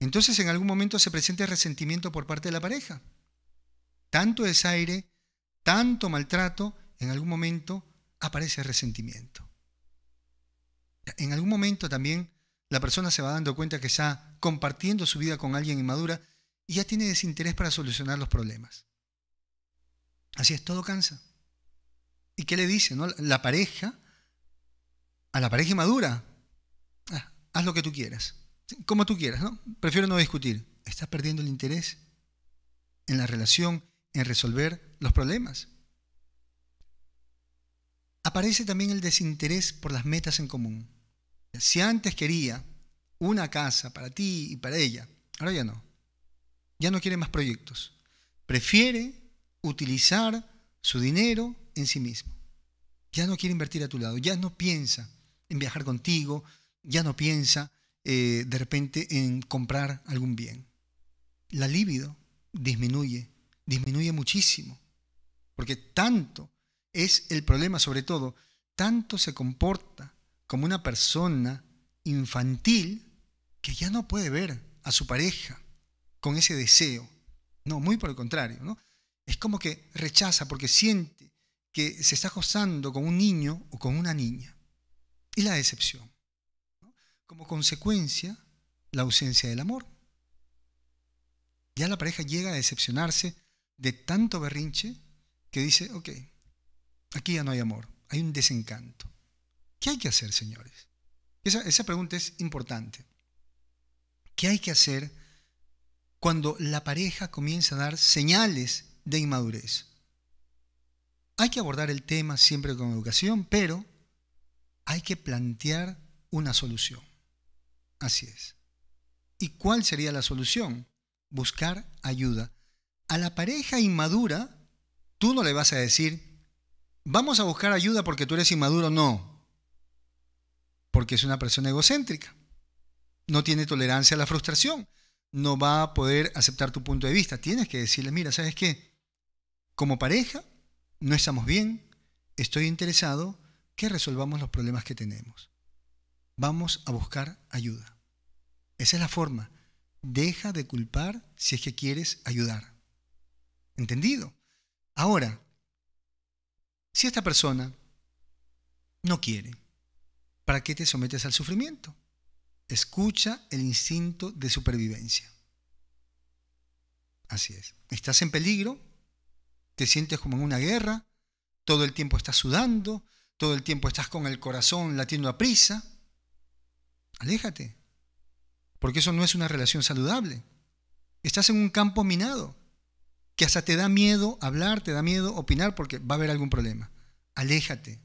Entonces en algún momento se presenta resentimiento por parte de la pareja. Tanto desaire, tanto maltrato, en algún momento aparece resentimiento. En algún momento también la persona se va dando cuenta que está compartiendo su vida con alguien inmadura y ya tiene desinterés para solucionar los problemas. Así es, todo cansa. ¿Y qué le dice? La pareja, a la pareja madura, ah, haz lo que tú quieras, como tú quieras, ¿no? Prefiero no discutir. Estás perdiendo el interés en la relación, en resolver los problemas. Aparece también el desinterés por las metas en común. Si antes quería una casa para ti y para ella, ahora ya no. Ya no quiere más proyectos. Prefiere utilizar su dinero en sí mismo. Ya no quiere invertir a tu lado, ya no piensa en viajar contigo, ya no piensa eh, de repente en comprar algún bien. La libido disminuye, disminuye muchísimo, porque tanto es el problema, sobre todo, tanto se comporta como una persona infantil que ya no puede ver a su pareja con ese deseo. No, muy por el contrario, ¿no? es como que rechaza porque siente que se está gozando con un niño o con una niña. Y la decepción. Como consecuencia, la ausencia del amor. Ya la pareja llega a decepcionarse de tanto berrinche que dice, ok, aquí ya no hay amor, hay un desencanto. ¿Qué hay que hacer, señores? Esa, esa pregunta es importante. ¿Qué hay que hacer cuando la pareja comienza a dar señales de inmadurez. Hay que abordar el tema siempre con educación, pero hay que plantear una solución. Así es. ¿Y cuál sería la solución? Buscar ayuda. A la pareja inmadura, tú no le vas a decir, vamos a buscar ayuda porque tú eres inmaduro, no. Porque es una persona egocéntrica. No tiene tolerancia a la frustración. No va a poder aceptar tu punto de vista. Tienes que decirle, mira, ¿sabes qué? Como pareja, no estamos bien, estoy interesado que resolvamos los problemas que tenemos. Vamos a buscar ayuda. Esa es la forma. Deja de culpar si es que quieres ayudar. ¿Entendido? Ahora, si esta persona no quiere, ¿para qué te sometes al sufrimiento? Escucha el instinto de supervivencia. Así es. Estás en peligro, te sientes como en una guerra, todo el tiempo estás sudando, todo el tiempo estás con el corazón latiendo a prisa. Aléjate, porque eso no es una relación saludable. Estás en un campo minado, que hasta te da miedo hablar, te da miedo opinar, porque va a haber algún problema. Aléjate.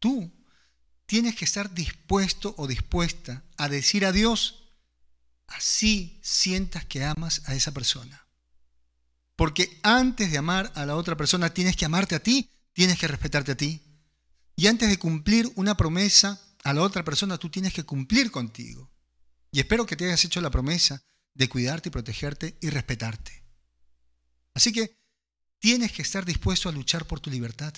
Tú tienes que estar dispuesto o dispuesta a decir adiós, así sientas que amas a esa persona. Porque antes de amar a la otra persona tienes que amarte a ti, tienes que respetarte a ti. Y antes de cumplir una promesa a la otra persona, tú tienes que cumplir contigo. Y espero que te hayas hecho la promesa de cuidarte y protegerte y respetarte. Así que tienes que estar dispuesto a luchar por tu libertad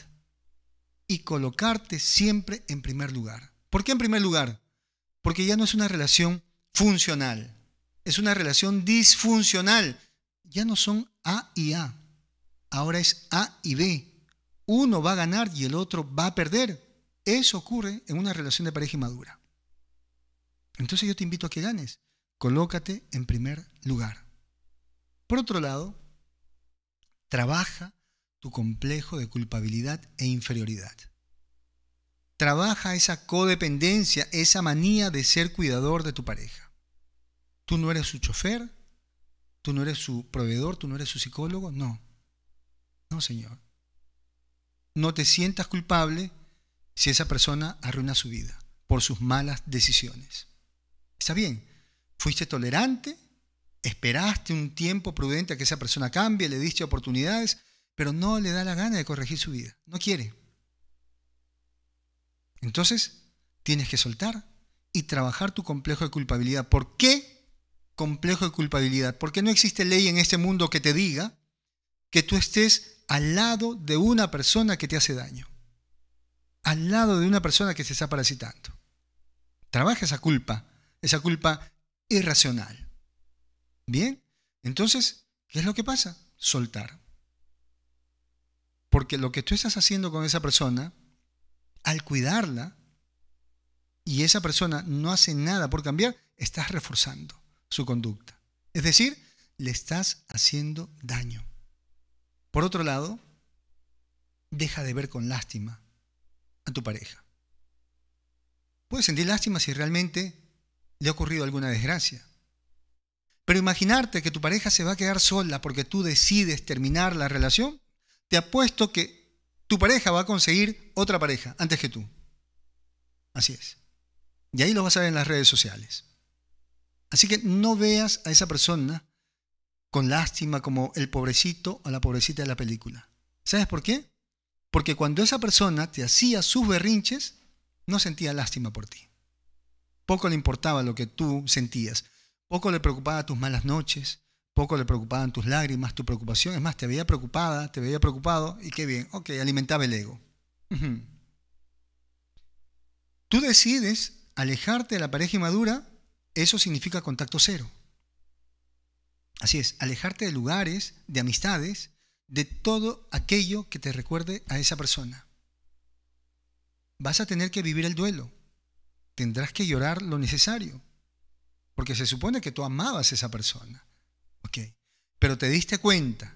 y colocarte siempre en primer lugar. ¿Por qué en primer lugar? Porque ya no es una relación funcional, es una relación disfuncional ya no son A y A, ahora es A y B. Uno va a ganar y el otro va a perder. Eso ocurre en una relación de pareja inmadura. Entonces yo te invito a que ganes. Colócate en primer lugar. Por otro lado, trabaja tu complejo de culpabilidad e inferioridad. Trabaja esa codependencia, esa manía de ser cuidador de tu pareja. Tú no eres su chofer, ¿Tú no eres su proveedor? ¿Tú no eres su psicólogo? No. No, Señor. No te sientas culpable si esa persona arruina su vida por sus malas decisiones. Está bien, fuiste tolerante, esperaste un tiempo prudente a que esa persona cambie, le diste oportunidades, pero no le da la gana de corregir su vida. No quiere. Entonces, tienes que soltar y trabajar tu complejo de culpabilidad. ¿Por qué complejo de culpabilidad, porque no existe ley en este mundo que te diga que tú estés al lado de una persona que te hace daño, al lado de una persona que se está parasitando. Trabaja esa culpa, esa culpa irracional. Bien, entonces, ¿qué es lo que pasa? Soltar. Porque lo que tú estás haciendo con esa persona, al cuidarla, y esa persona no hace nada por cambiar, estás reforzando su conducta. Es decir, le estás haciendo daño. Por otro lado, deja de ver con lástima a tu pareja. Puedes sentir lástima si realmente le ha ocurrido alguna desgracia. Pero imaginarte que tu pareja se va a quedar sola porque tú decides terminar la relación, te apuesto que tu pareja va a conseguir otra pareja antes que tú. Así es. Y ahí lo vas a ver en las redes sociales. Así que no veas a esa persona con lástima como el pobrecito o la pobrecita de la película. ¿Sabes por qué? Porque cuando esa persona te hacía sus berrinches, no sentía lástima por ti. Poco le importaba lo que tú sentías. Poco le preocupaba tus malas noches. Poco le preocupaban tus lágrimas, tu preocupación. Es más, te veía preocupada, te veía preocupado y qué bien. Ok, alimentaba el ego. Tú decides alejarte de la pareja inmadura eso significa contacto cero. Así es, alejarte de lugares, de amistades, de todo aquello que te recuerde a esa persona. Vas a tener que vivir el duelo. Tendrás que llorar lo necesario. Porque se supone que tú amabas a esa persona. Pero te diste cuenta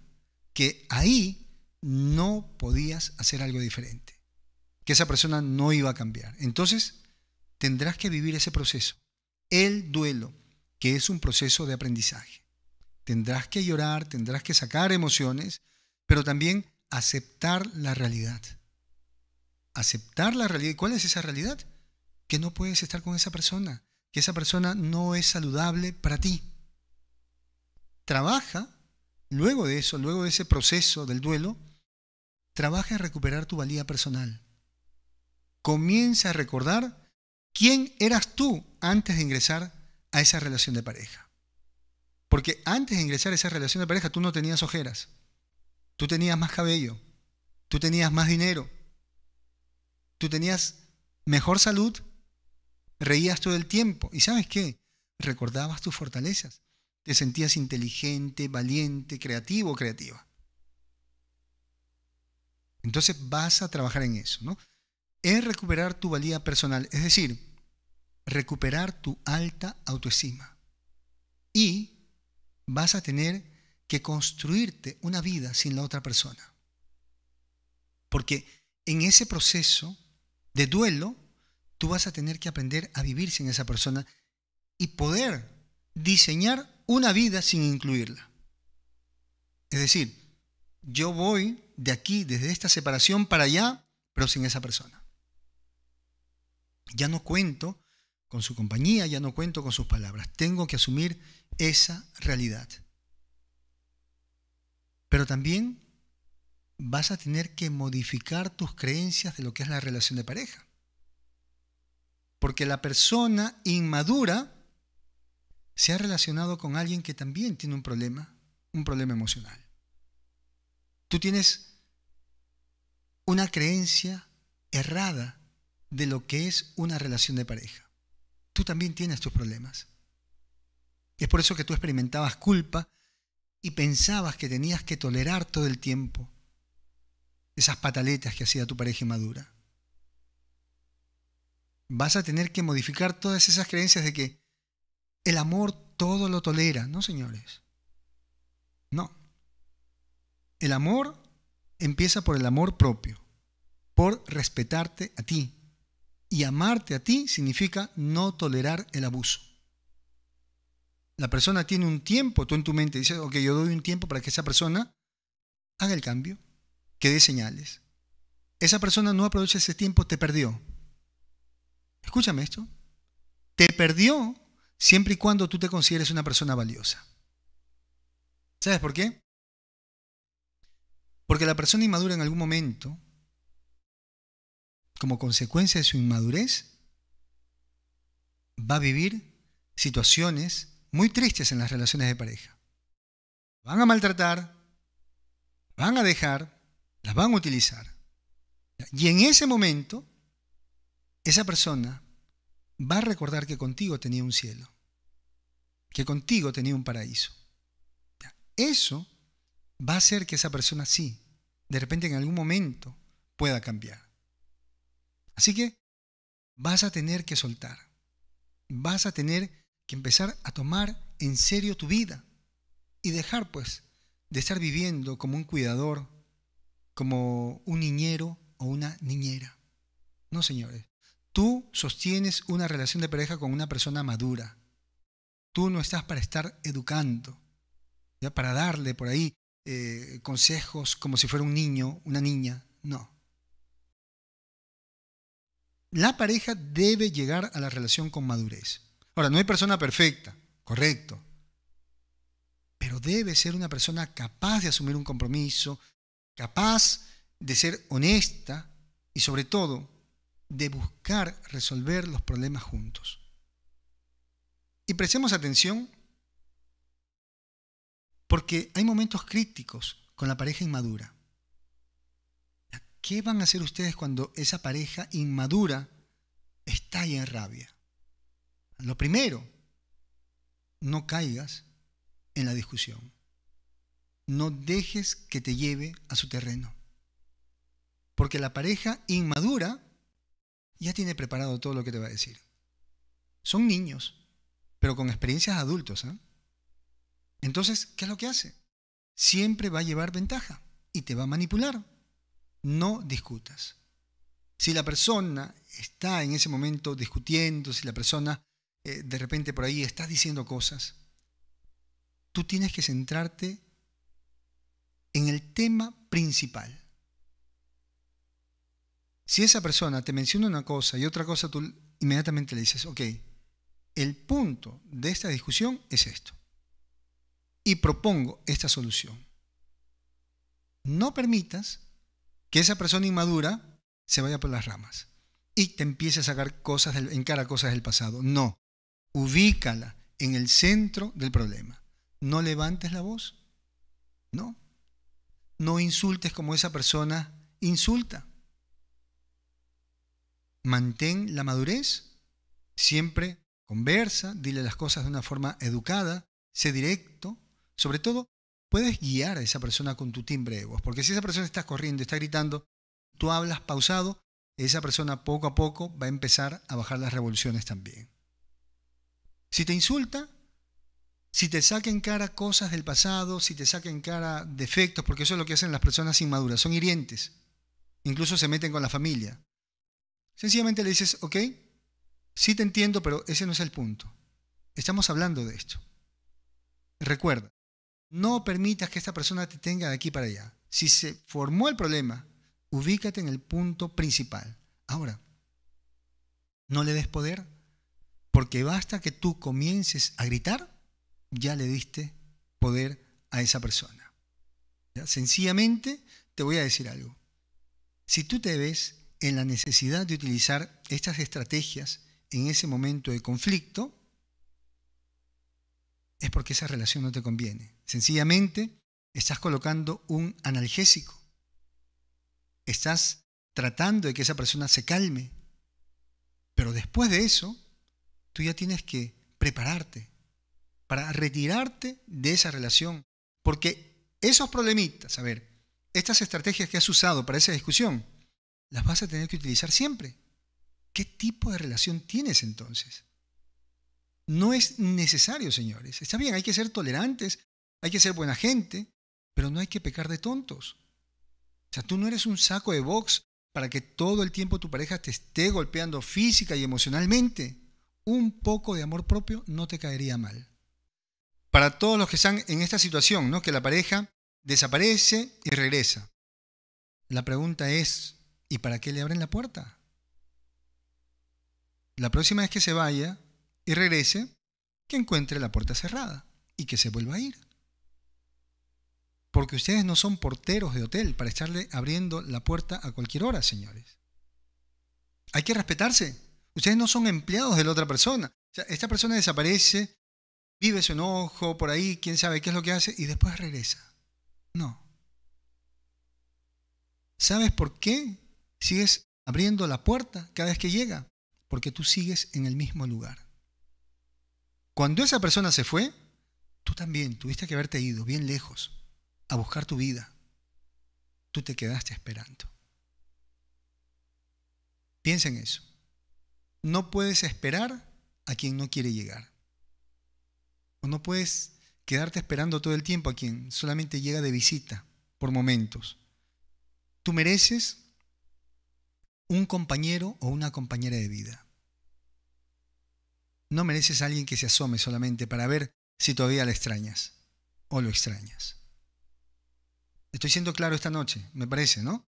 que ahí no podías hacer algo diferente. Que esa persona no iba a cambiar. Entonces, tendrás que vivir ese proceso el duelo, que es un proceso de aprendizaje. Tendrás que llorar, tendrás que sacar emociones, pero también aceptar la realidad. Aceptar la realidad. ¿Y cuál es esa realidad? Que no puedes estar con esa persona, que esa persona no es saludable para ti. Trabaja, luego de eso, luego de ese proceso del duelo, trabaja en recuperar tu valía personal. Comienza a recordar ¿Quién eras tú antes de ingresar a esa relación de pareja? Porque antes de ingresar a esa relación de pareja tú no tenías ojeras, tú tenías más cabello, tú tenías más dinero, tú tenías mejor salud, reías todo el tiempo. ¿Y sabes qué? Recordabas tus fortalezas, te sentías inteligente, valiente, creativo, creativa. Entonces vas a trabajar en eso, ¿no? es recuperar tu valía personal, es decir, recuperar tu alta autoestima. Y vas a tener que construirte una vida sin la otra persona. Porque en ese proceso de duelo, tú vas a tener que aprender a vivir sin esa persona y poder diseñar una vida sin incluirla. Es decir, yo voy de aquí, desde esta separación para allá, pero sin esa persona. Ya no cuento con su compañía, ya no cuento con sus palabras. Tengo que asumir esa realidad. Pero también vas a tener que modificar tus creencias de lo que es la relación de pareja. Porque la persona inmadura se ha relacionado con alguien que también tiene un problema, un problema emocional. Tú tienes una creencia errada de lo que es una relación de pareja. Tú también tienes tus problemas. Es por eso que tú experimentabas culpa y pensabas que tenías que tolerar todo el tiempo esas pataletas que hacía tu pareja madura. Vas a tener que modificar todas esas creencias de que el amor todo lo tolera. No, señores. No. El amor empieza por el amor propio, por respetarte a ti, y amarte a ti significa no tolerar el abuso. La persona tiene un tiempo, tú en tu mente dices, ok, yo doy un tiempo para que esa persona haga el cambio, que dé señales. Esa persona no aprovecha ese tiempo, te perdió. Escúchame esto. Te perdió siempre y cuando tú te consideres una persona valiosa. ¿Sabes por qué? Porque la persona inmadura en algún momento como consecuencia de su inmadurez, va a vivir situaciones muy tristes en las relaciones de pareja. Van a maltratar, van a dejar, las van a utilizar. Y en ese momento, esa persona va a recordar que contigo tenía un cielo, que contigo tenía un paraíso. Eso va a hacer que esa persona sí, de repente en algún momento, pueda cambiar. Así que vas a tener que soltar. Vas a tener que empezar a tomar en serio tu vida y dejar pues de estar viviendo como un cuidador, como un niñero o una niñera. No, señores. Tú sostienes una relación de pareja con una persona madura. Tú no estás para estar educando, ya para darle por ahí eh, consejos como si fuera un niño, una niña. No la pareja debe llegar a la relación con madurez. Ahora, no hay persona perfecta, correcto, pero debe ser una persona capaz de asumir un compromiso, capaz de ser honesta y sobre todo de buscar resolver los problemas juntos. Y prestemos atención porque hay momentos críticos con la pareja inmadura. ¿Qué van a hacer ustedes cuando esa pareja inmadura ahí en rabia? Lo primero, no caigas en la discusión. No dejes que te lleve a su terreno. Porque la pareja inmadura ya tiene preparado todo lo que te va a decir. Son niños, pero con experiencias adultos. ¿eh? Entonces, ¿qué es lo que hace? Siempre va a llevar ventaja y te va a manipular no discutas. Si la persona está en ese momento discutiendo, si la persona eh, de repente por ahí está diciendo cosas, tú tienes que centrarte en el tema principal. Si esa persona te menciona una cosa y otra cosa, tú inmediatamente le dices, ok, el punto de esta discusión es esto. Y propongo esta solución. No permitas que esa persona inmadura se vaya por las ramas y te empiece a sacar cosas del, en cara cosas del pasado. No, ubícala en el centro del problema. No levantes la voz. No. No insultes como esa persona insulta. Mantén la madurez. Siempre conversa, dile las cosas de una forma educada, sé directo. Sobre todo, puedes guiar a esa persona con tu timbre de Porque si esa persona está corriendo, está gritando, tú hablas pausado, esa persona poco a poco va a empezar a bajar las revoluciones también. Si te insulta, si te saca en cara cosas del pasado, si te saca en cara defectos, porque eso es lo que hacen las personas inmaduras, son hirientes. Incluso se meten con la familia. Sencillamente le dices, ok, sí te entiendo, pero ese no es el punto. Estamos hablando de esto. Recuerda, no permitas que esta persona te tenga de aquí para allá. Si se formó el problema, ubícate en el punto principal. Ahora, no le des poder, porque basta que tú comiences a gritar, ya le diste poder a esa persona. Sencillamente te voy a decir algo. Si tú te ves en la necesidad de utilizar estas estrategias en ese momento de conflicto, es porque esa relación no te conviene. Sencillamente estás colocando un analgésico. Estás tratando de que esa persona se calme. Pero después de eso, tú ya tienes que prepararte para retirarte de esa relación. Porque esos problemitas, a ver, estas estrategias que has usado para esa discusión, las vas a tener que utilizar siempre. ¿Qué tipo de relación tienes entonces? No es necesario, señores. Está bien, hay que ser tolerantes, hay que ser buena gente, pero no hay que pecar de tontos. O sea, tú no eres un saco de box para que todo el tiempo tu pareja te esté golpeando física y emocionalmente. Un poco de amor propio no te caería mal. Para todos los que están en esta situación, ¿no? Que la pareja desaparece y regresa. La pregunta es, ¿y para qué le abren la puerta? La próxima vez que se vaya, y regrese, que encuentre la puerta cerrada y que se vuelva a ir. Porque ustedes no son porteros de hotel para estarle abriendo la puerta a cualquier hora, señores. Hay que respetarse. Ustedes no son empleados de la otra persona. esta persona desaparece, vive su enojo por ahí, quién sabe qué es lo que hace, y después regresa. No. ¿Sabes por qué sigues abriendo la puerta cada vez que llega? Porque tú sigues en el mismo lugar. Cuando esa persona se fue, tú también tuviste que haberte ido bien lejos a buscar tu vida. Tú te quedaste esperando. Piensa en eso. No puedes esperar a quien no quiere llegar. O no puedes quedarte esperando todo el tiempo a quien solamente llega de visita por momentos. Tú mereces un compañero o una compañera de vida no mereces a alguien que se asome solamente para ver si todavía la extrañas o lo extrañas. Estoy siendo claro esta noche, me parece, ¿no?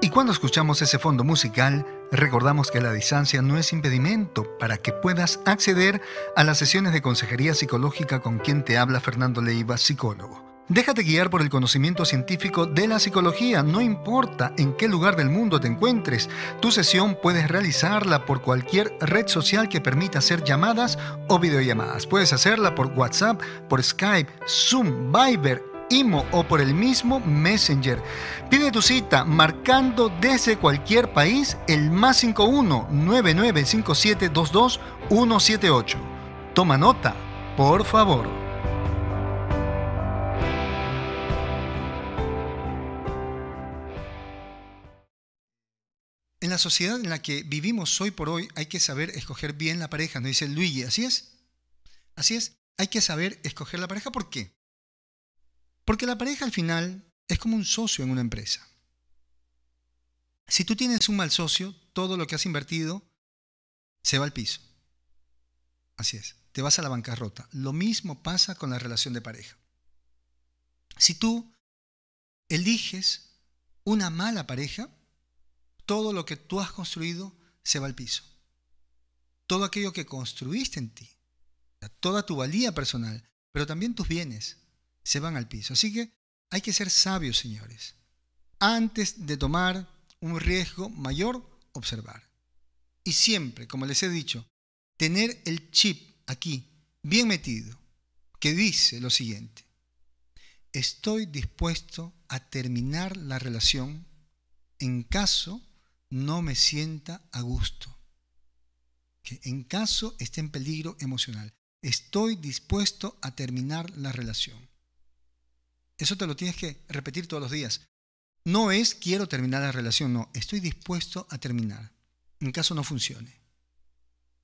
Y cuando escuchamos ese fondo musical, recordamos que la distancia no es impedimento para que puedas acceder a las sesiones de consejería psicológica con quien te habla Fernando Leiva, psicólogo. Déjate guiar por el conocimiento científico de la psicología, no importa en qué lugar del mundo te encuentres. Tu sesión puedes realizarla por cualquier red social que permita hacer llamadas o videollamadas. Puedes hacerla por WhatsApp, por Skype, Zoom, Viber, IMO o por el mismo Messenger. Pide tu cita marcando desde cualquier país el más 51 9957 22178. Toma nota, por favor. sociedad en la que vivimos hoy por hoy hay que saber escoger bien la pareja, nos dice Luigi, ¿así es? Así es, hay que saber escoger la pareja, ¿por qué? Porque la pareja al final es como un socio en una empresa. Si tú tienes un mal socio, todo lo que has invertido se va al piso. Así es, te vas a la bancarrota. Lo mismo pasa con la relación de pareja. Si tú eliges una mala pareja, todo lo que tú has construido se va al piso. Todo aquello que construiste en ti, toda tu valía personal, pero también tus bienes se van al piso. Así que hay que ser sabios, señores. Antes de tomar un riesgo mayor, observar. Y siempre, como les he dicho, tener el chip aquí, bien metido, que dice lo siguiente. Estoy dispuesto a terminar la relación en caso no me sienta a gusto, que en caso esté en peligro emocional. Estoy dispuesto a terminar la relación. Eso te lo tienes que repetir todos los días. No es quiero terminar la relación, no, estoy dispuesto a terminar, en caso no funcione.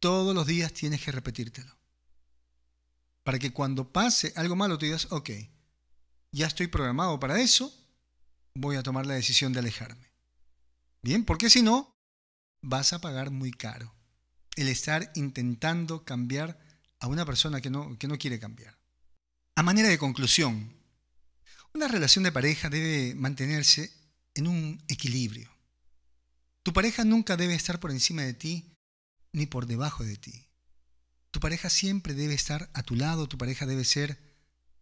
Todos los días tienes que repetírtelo. Para que cuando pase algo malo te digas, ok, ya estoy programado para eso, voy a tomar la decisión de alejarme. Bien, porque si no, vas a pagar muy caro el estar intentando cambiar a una persona que no, que no quiere cambiar. A manera de conclusión, una relación de pareja debe mantenerse en un equilibrio. Tu pareja nunca debe estar por encima de ti ni por debajo de ti. Tu pareja siempre debe estar a tu lado, tu pareja debe ser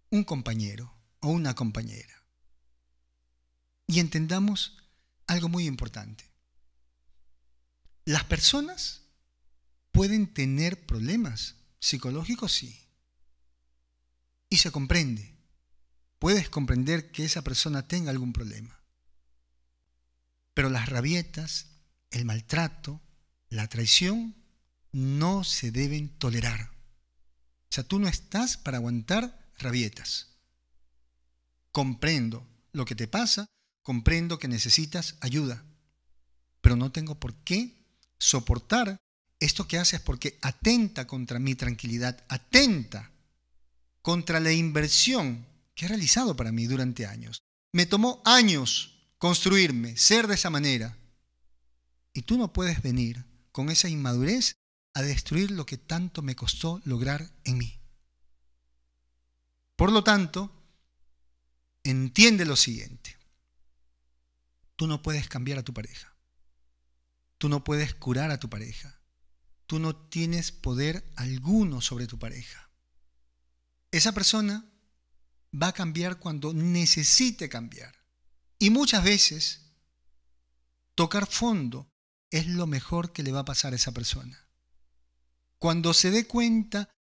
un compañero o una compañera. Y entendamos algo muy importante. Las personas pueden tener problemas psicológicos, sí. Y se comprende. Puedes comprender que esa persona tenga algún problema. Pero las rabietas, el maltrato, la traición no se deben tolerar. O sea, tú no estás para aguantar rabietas. Comprendo lo que te pasa, comprendo que necesitas ayuda, pero no tengo por qué soportar esto que haces porque atenta contra mi tranquilidad, atenta contra la inversión que ha realizado para mí durante años. Me tomó años construirme, ser de esa manera. Y tú no puedes venir con esa inmadurez a destruir lo que tanto me costó lograr en mí. Por lo tanto, entiende lo siguiente. Tú no puedes cambiar a tu pareja. Tú no puedes curar a tu pareja. Tú no tienes poder alguno sobre tu pareja. Esa persona va a cambiar cuando necesite cambiar. Y muchas veces tocar fondo es lo mejor que le va a pasar a esa persona. Cuando se dé cuenta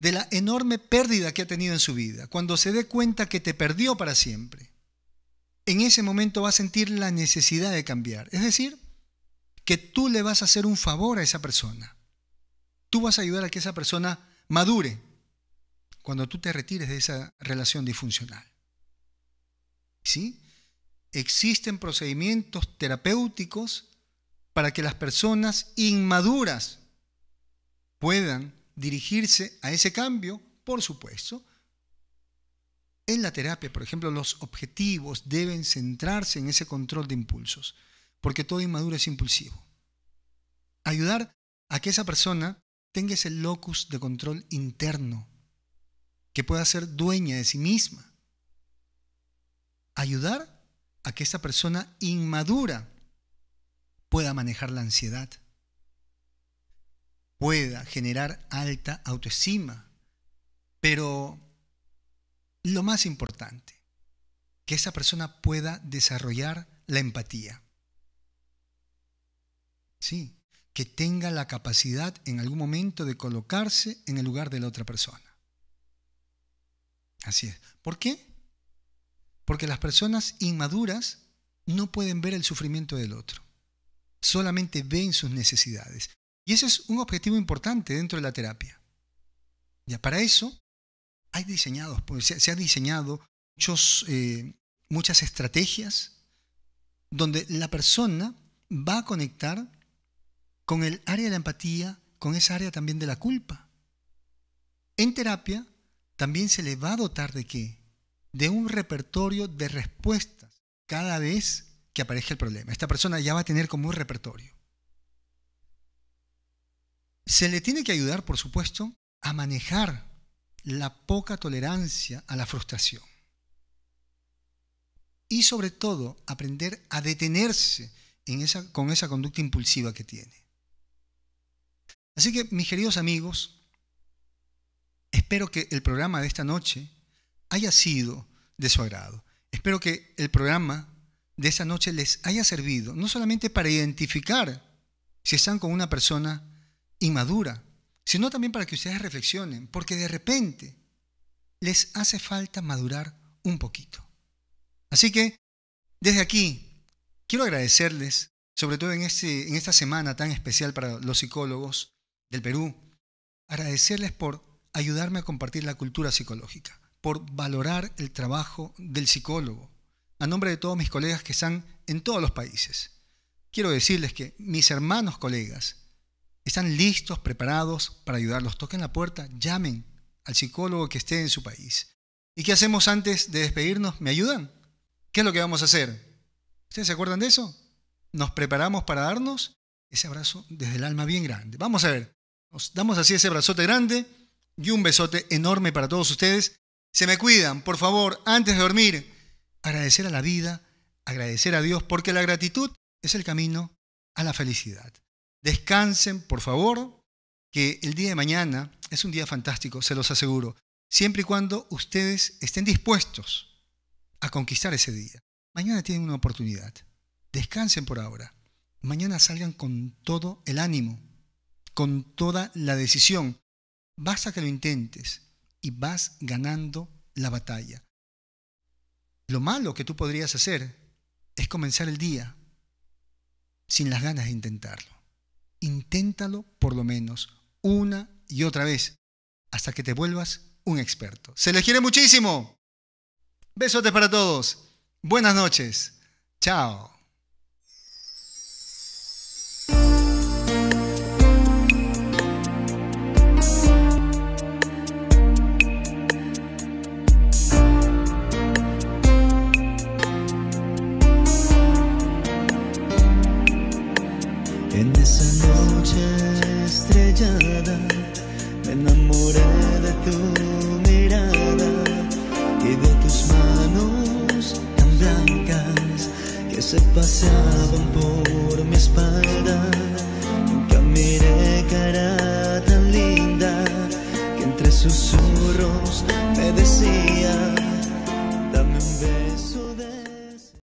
de la enorme pérdida que ha tenido en su vida, cuando se dé cuenta que te perdió para siempre, en ese momento va a sentir la necesidad de cambiar. Es decir, que tú le vas a hacer un favor a esa persona. Tú vas a ayudar a que esa persona madure cuando tú te retires de esa relación disfuncional. ¿Sí? Existen procedimientos terapéuticos para que las personas inmaduras puedan dirigirse a ese cambio, por supuesto, en la terapia, por ejemplo, los objetivos deben centrarse en ese control de impulsos, porque todo inmaduro es impulsivo. Ayudar a que esa persona tenga ese locus de control interno, que pueda ser dueña de sí misma. Ayudar a que esa persona inmadura pueda manejar la ansiedad, pueda generar alta autoestima, pero lo más importante, que esa persona pueda desarrollar la empatía. Sí, que tenga la capacidad en algún momento de colocarse en el lugar de la otra persona. Así es. ¿Por qué? Porque las personas inmaduras no pueden ver el sufrimiento del otro. Solamente ven sus necesidades. Y ese es un objetivo importante dentro de la terapia. Ya para eso hay diseñados, pues, se, han diseñado muchos, eh, muchas estrategias donde la persona va a conectar con el área de la empatía, con esa área también de la culpa. En terapia también se le va a dotar de qué? De un repertorio de respuestas cada vez que aparezca el problema. Esta persona ya va a tener como un repertorio. Se le tiene que ayudar, por supuesto, a manejar la poca tolerancia a la frustración. Y sobre todo, aprender a detenerse con esa conducta impulsiva que tiene. Así que, mis queridos amigos, espero que el programa de esta noche haya sido de su agrado. Espero que el programa de esta noche les haya servido, no solamente para identificar si están con una persona inmadura, sino también para que ustedes reflexionen, porque de repente les hace falta madurar un poquito. Así que, desde aquí, quiero agradecerles, sobre todo en, este, en esta semana tan especial para los psicólogos del Perú, agradecerles por ayudarme a compartir la cultura psicológica, por valorar el trabajo del psicólogo, a nombre de todos mis colegas que están en todos los países. Quiero decirles que mis hermanos colegas están listos, preparados para ayudarlos. Toquen la puerta, llamen al psicólogo que esté en su país. ¿Y qué hacemos antes de despedirnos? ¿Me ayudan? ¿Qué es lo que vamos a hacer? ¿Ustedes se acuerdan de eso? Nos preparamos para darnos ese abrazo desde el alma bien grande. Vamos a ver, nos damos así ese abrazote grande y un besote enorme para todos ustedes. Se me cuidan, por favor, antes de dormir, agradecer a la vida, agradecer a Dios, porque la gratitud es el camino a la felicidad. Descansen, por favor, que el día de mañana es un día fantástico, se los aseguro, siempre y cuando ustedes estén dispuestos a conquistar ese día. Mañana tienen una oportunidad. Descansen por ahora. Mañana salgan con todo el ánimo, con toda la decisión. Basta que lo intentes y vas ganando la batalla. Lo malo que tú podrías hacer es comenzar el día sin las ganas de intentarlo. Inténtalo por lo menos una y otra vez hasta que te vuelvas un experto. Se les quiere muchísimo. Besotes para todos. Buenas noches. Chao.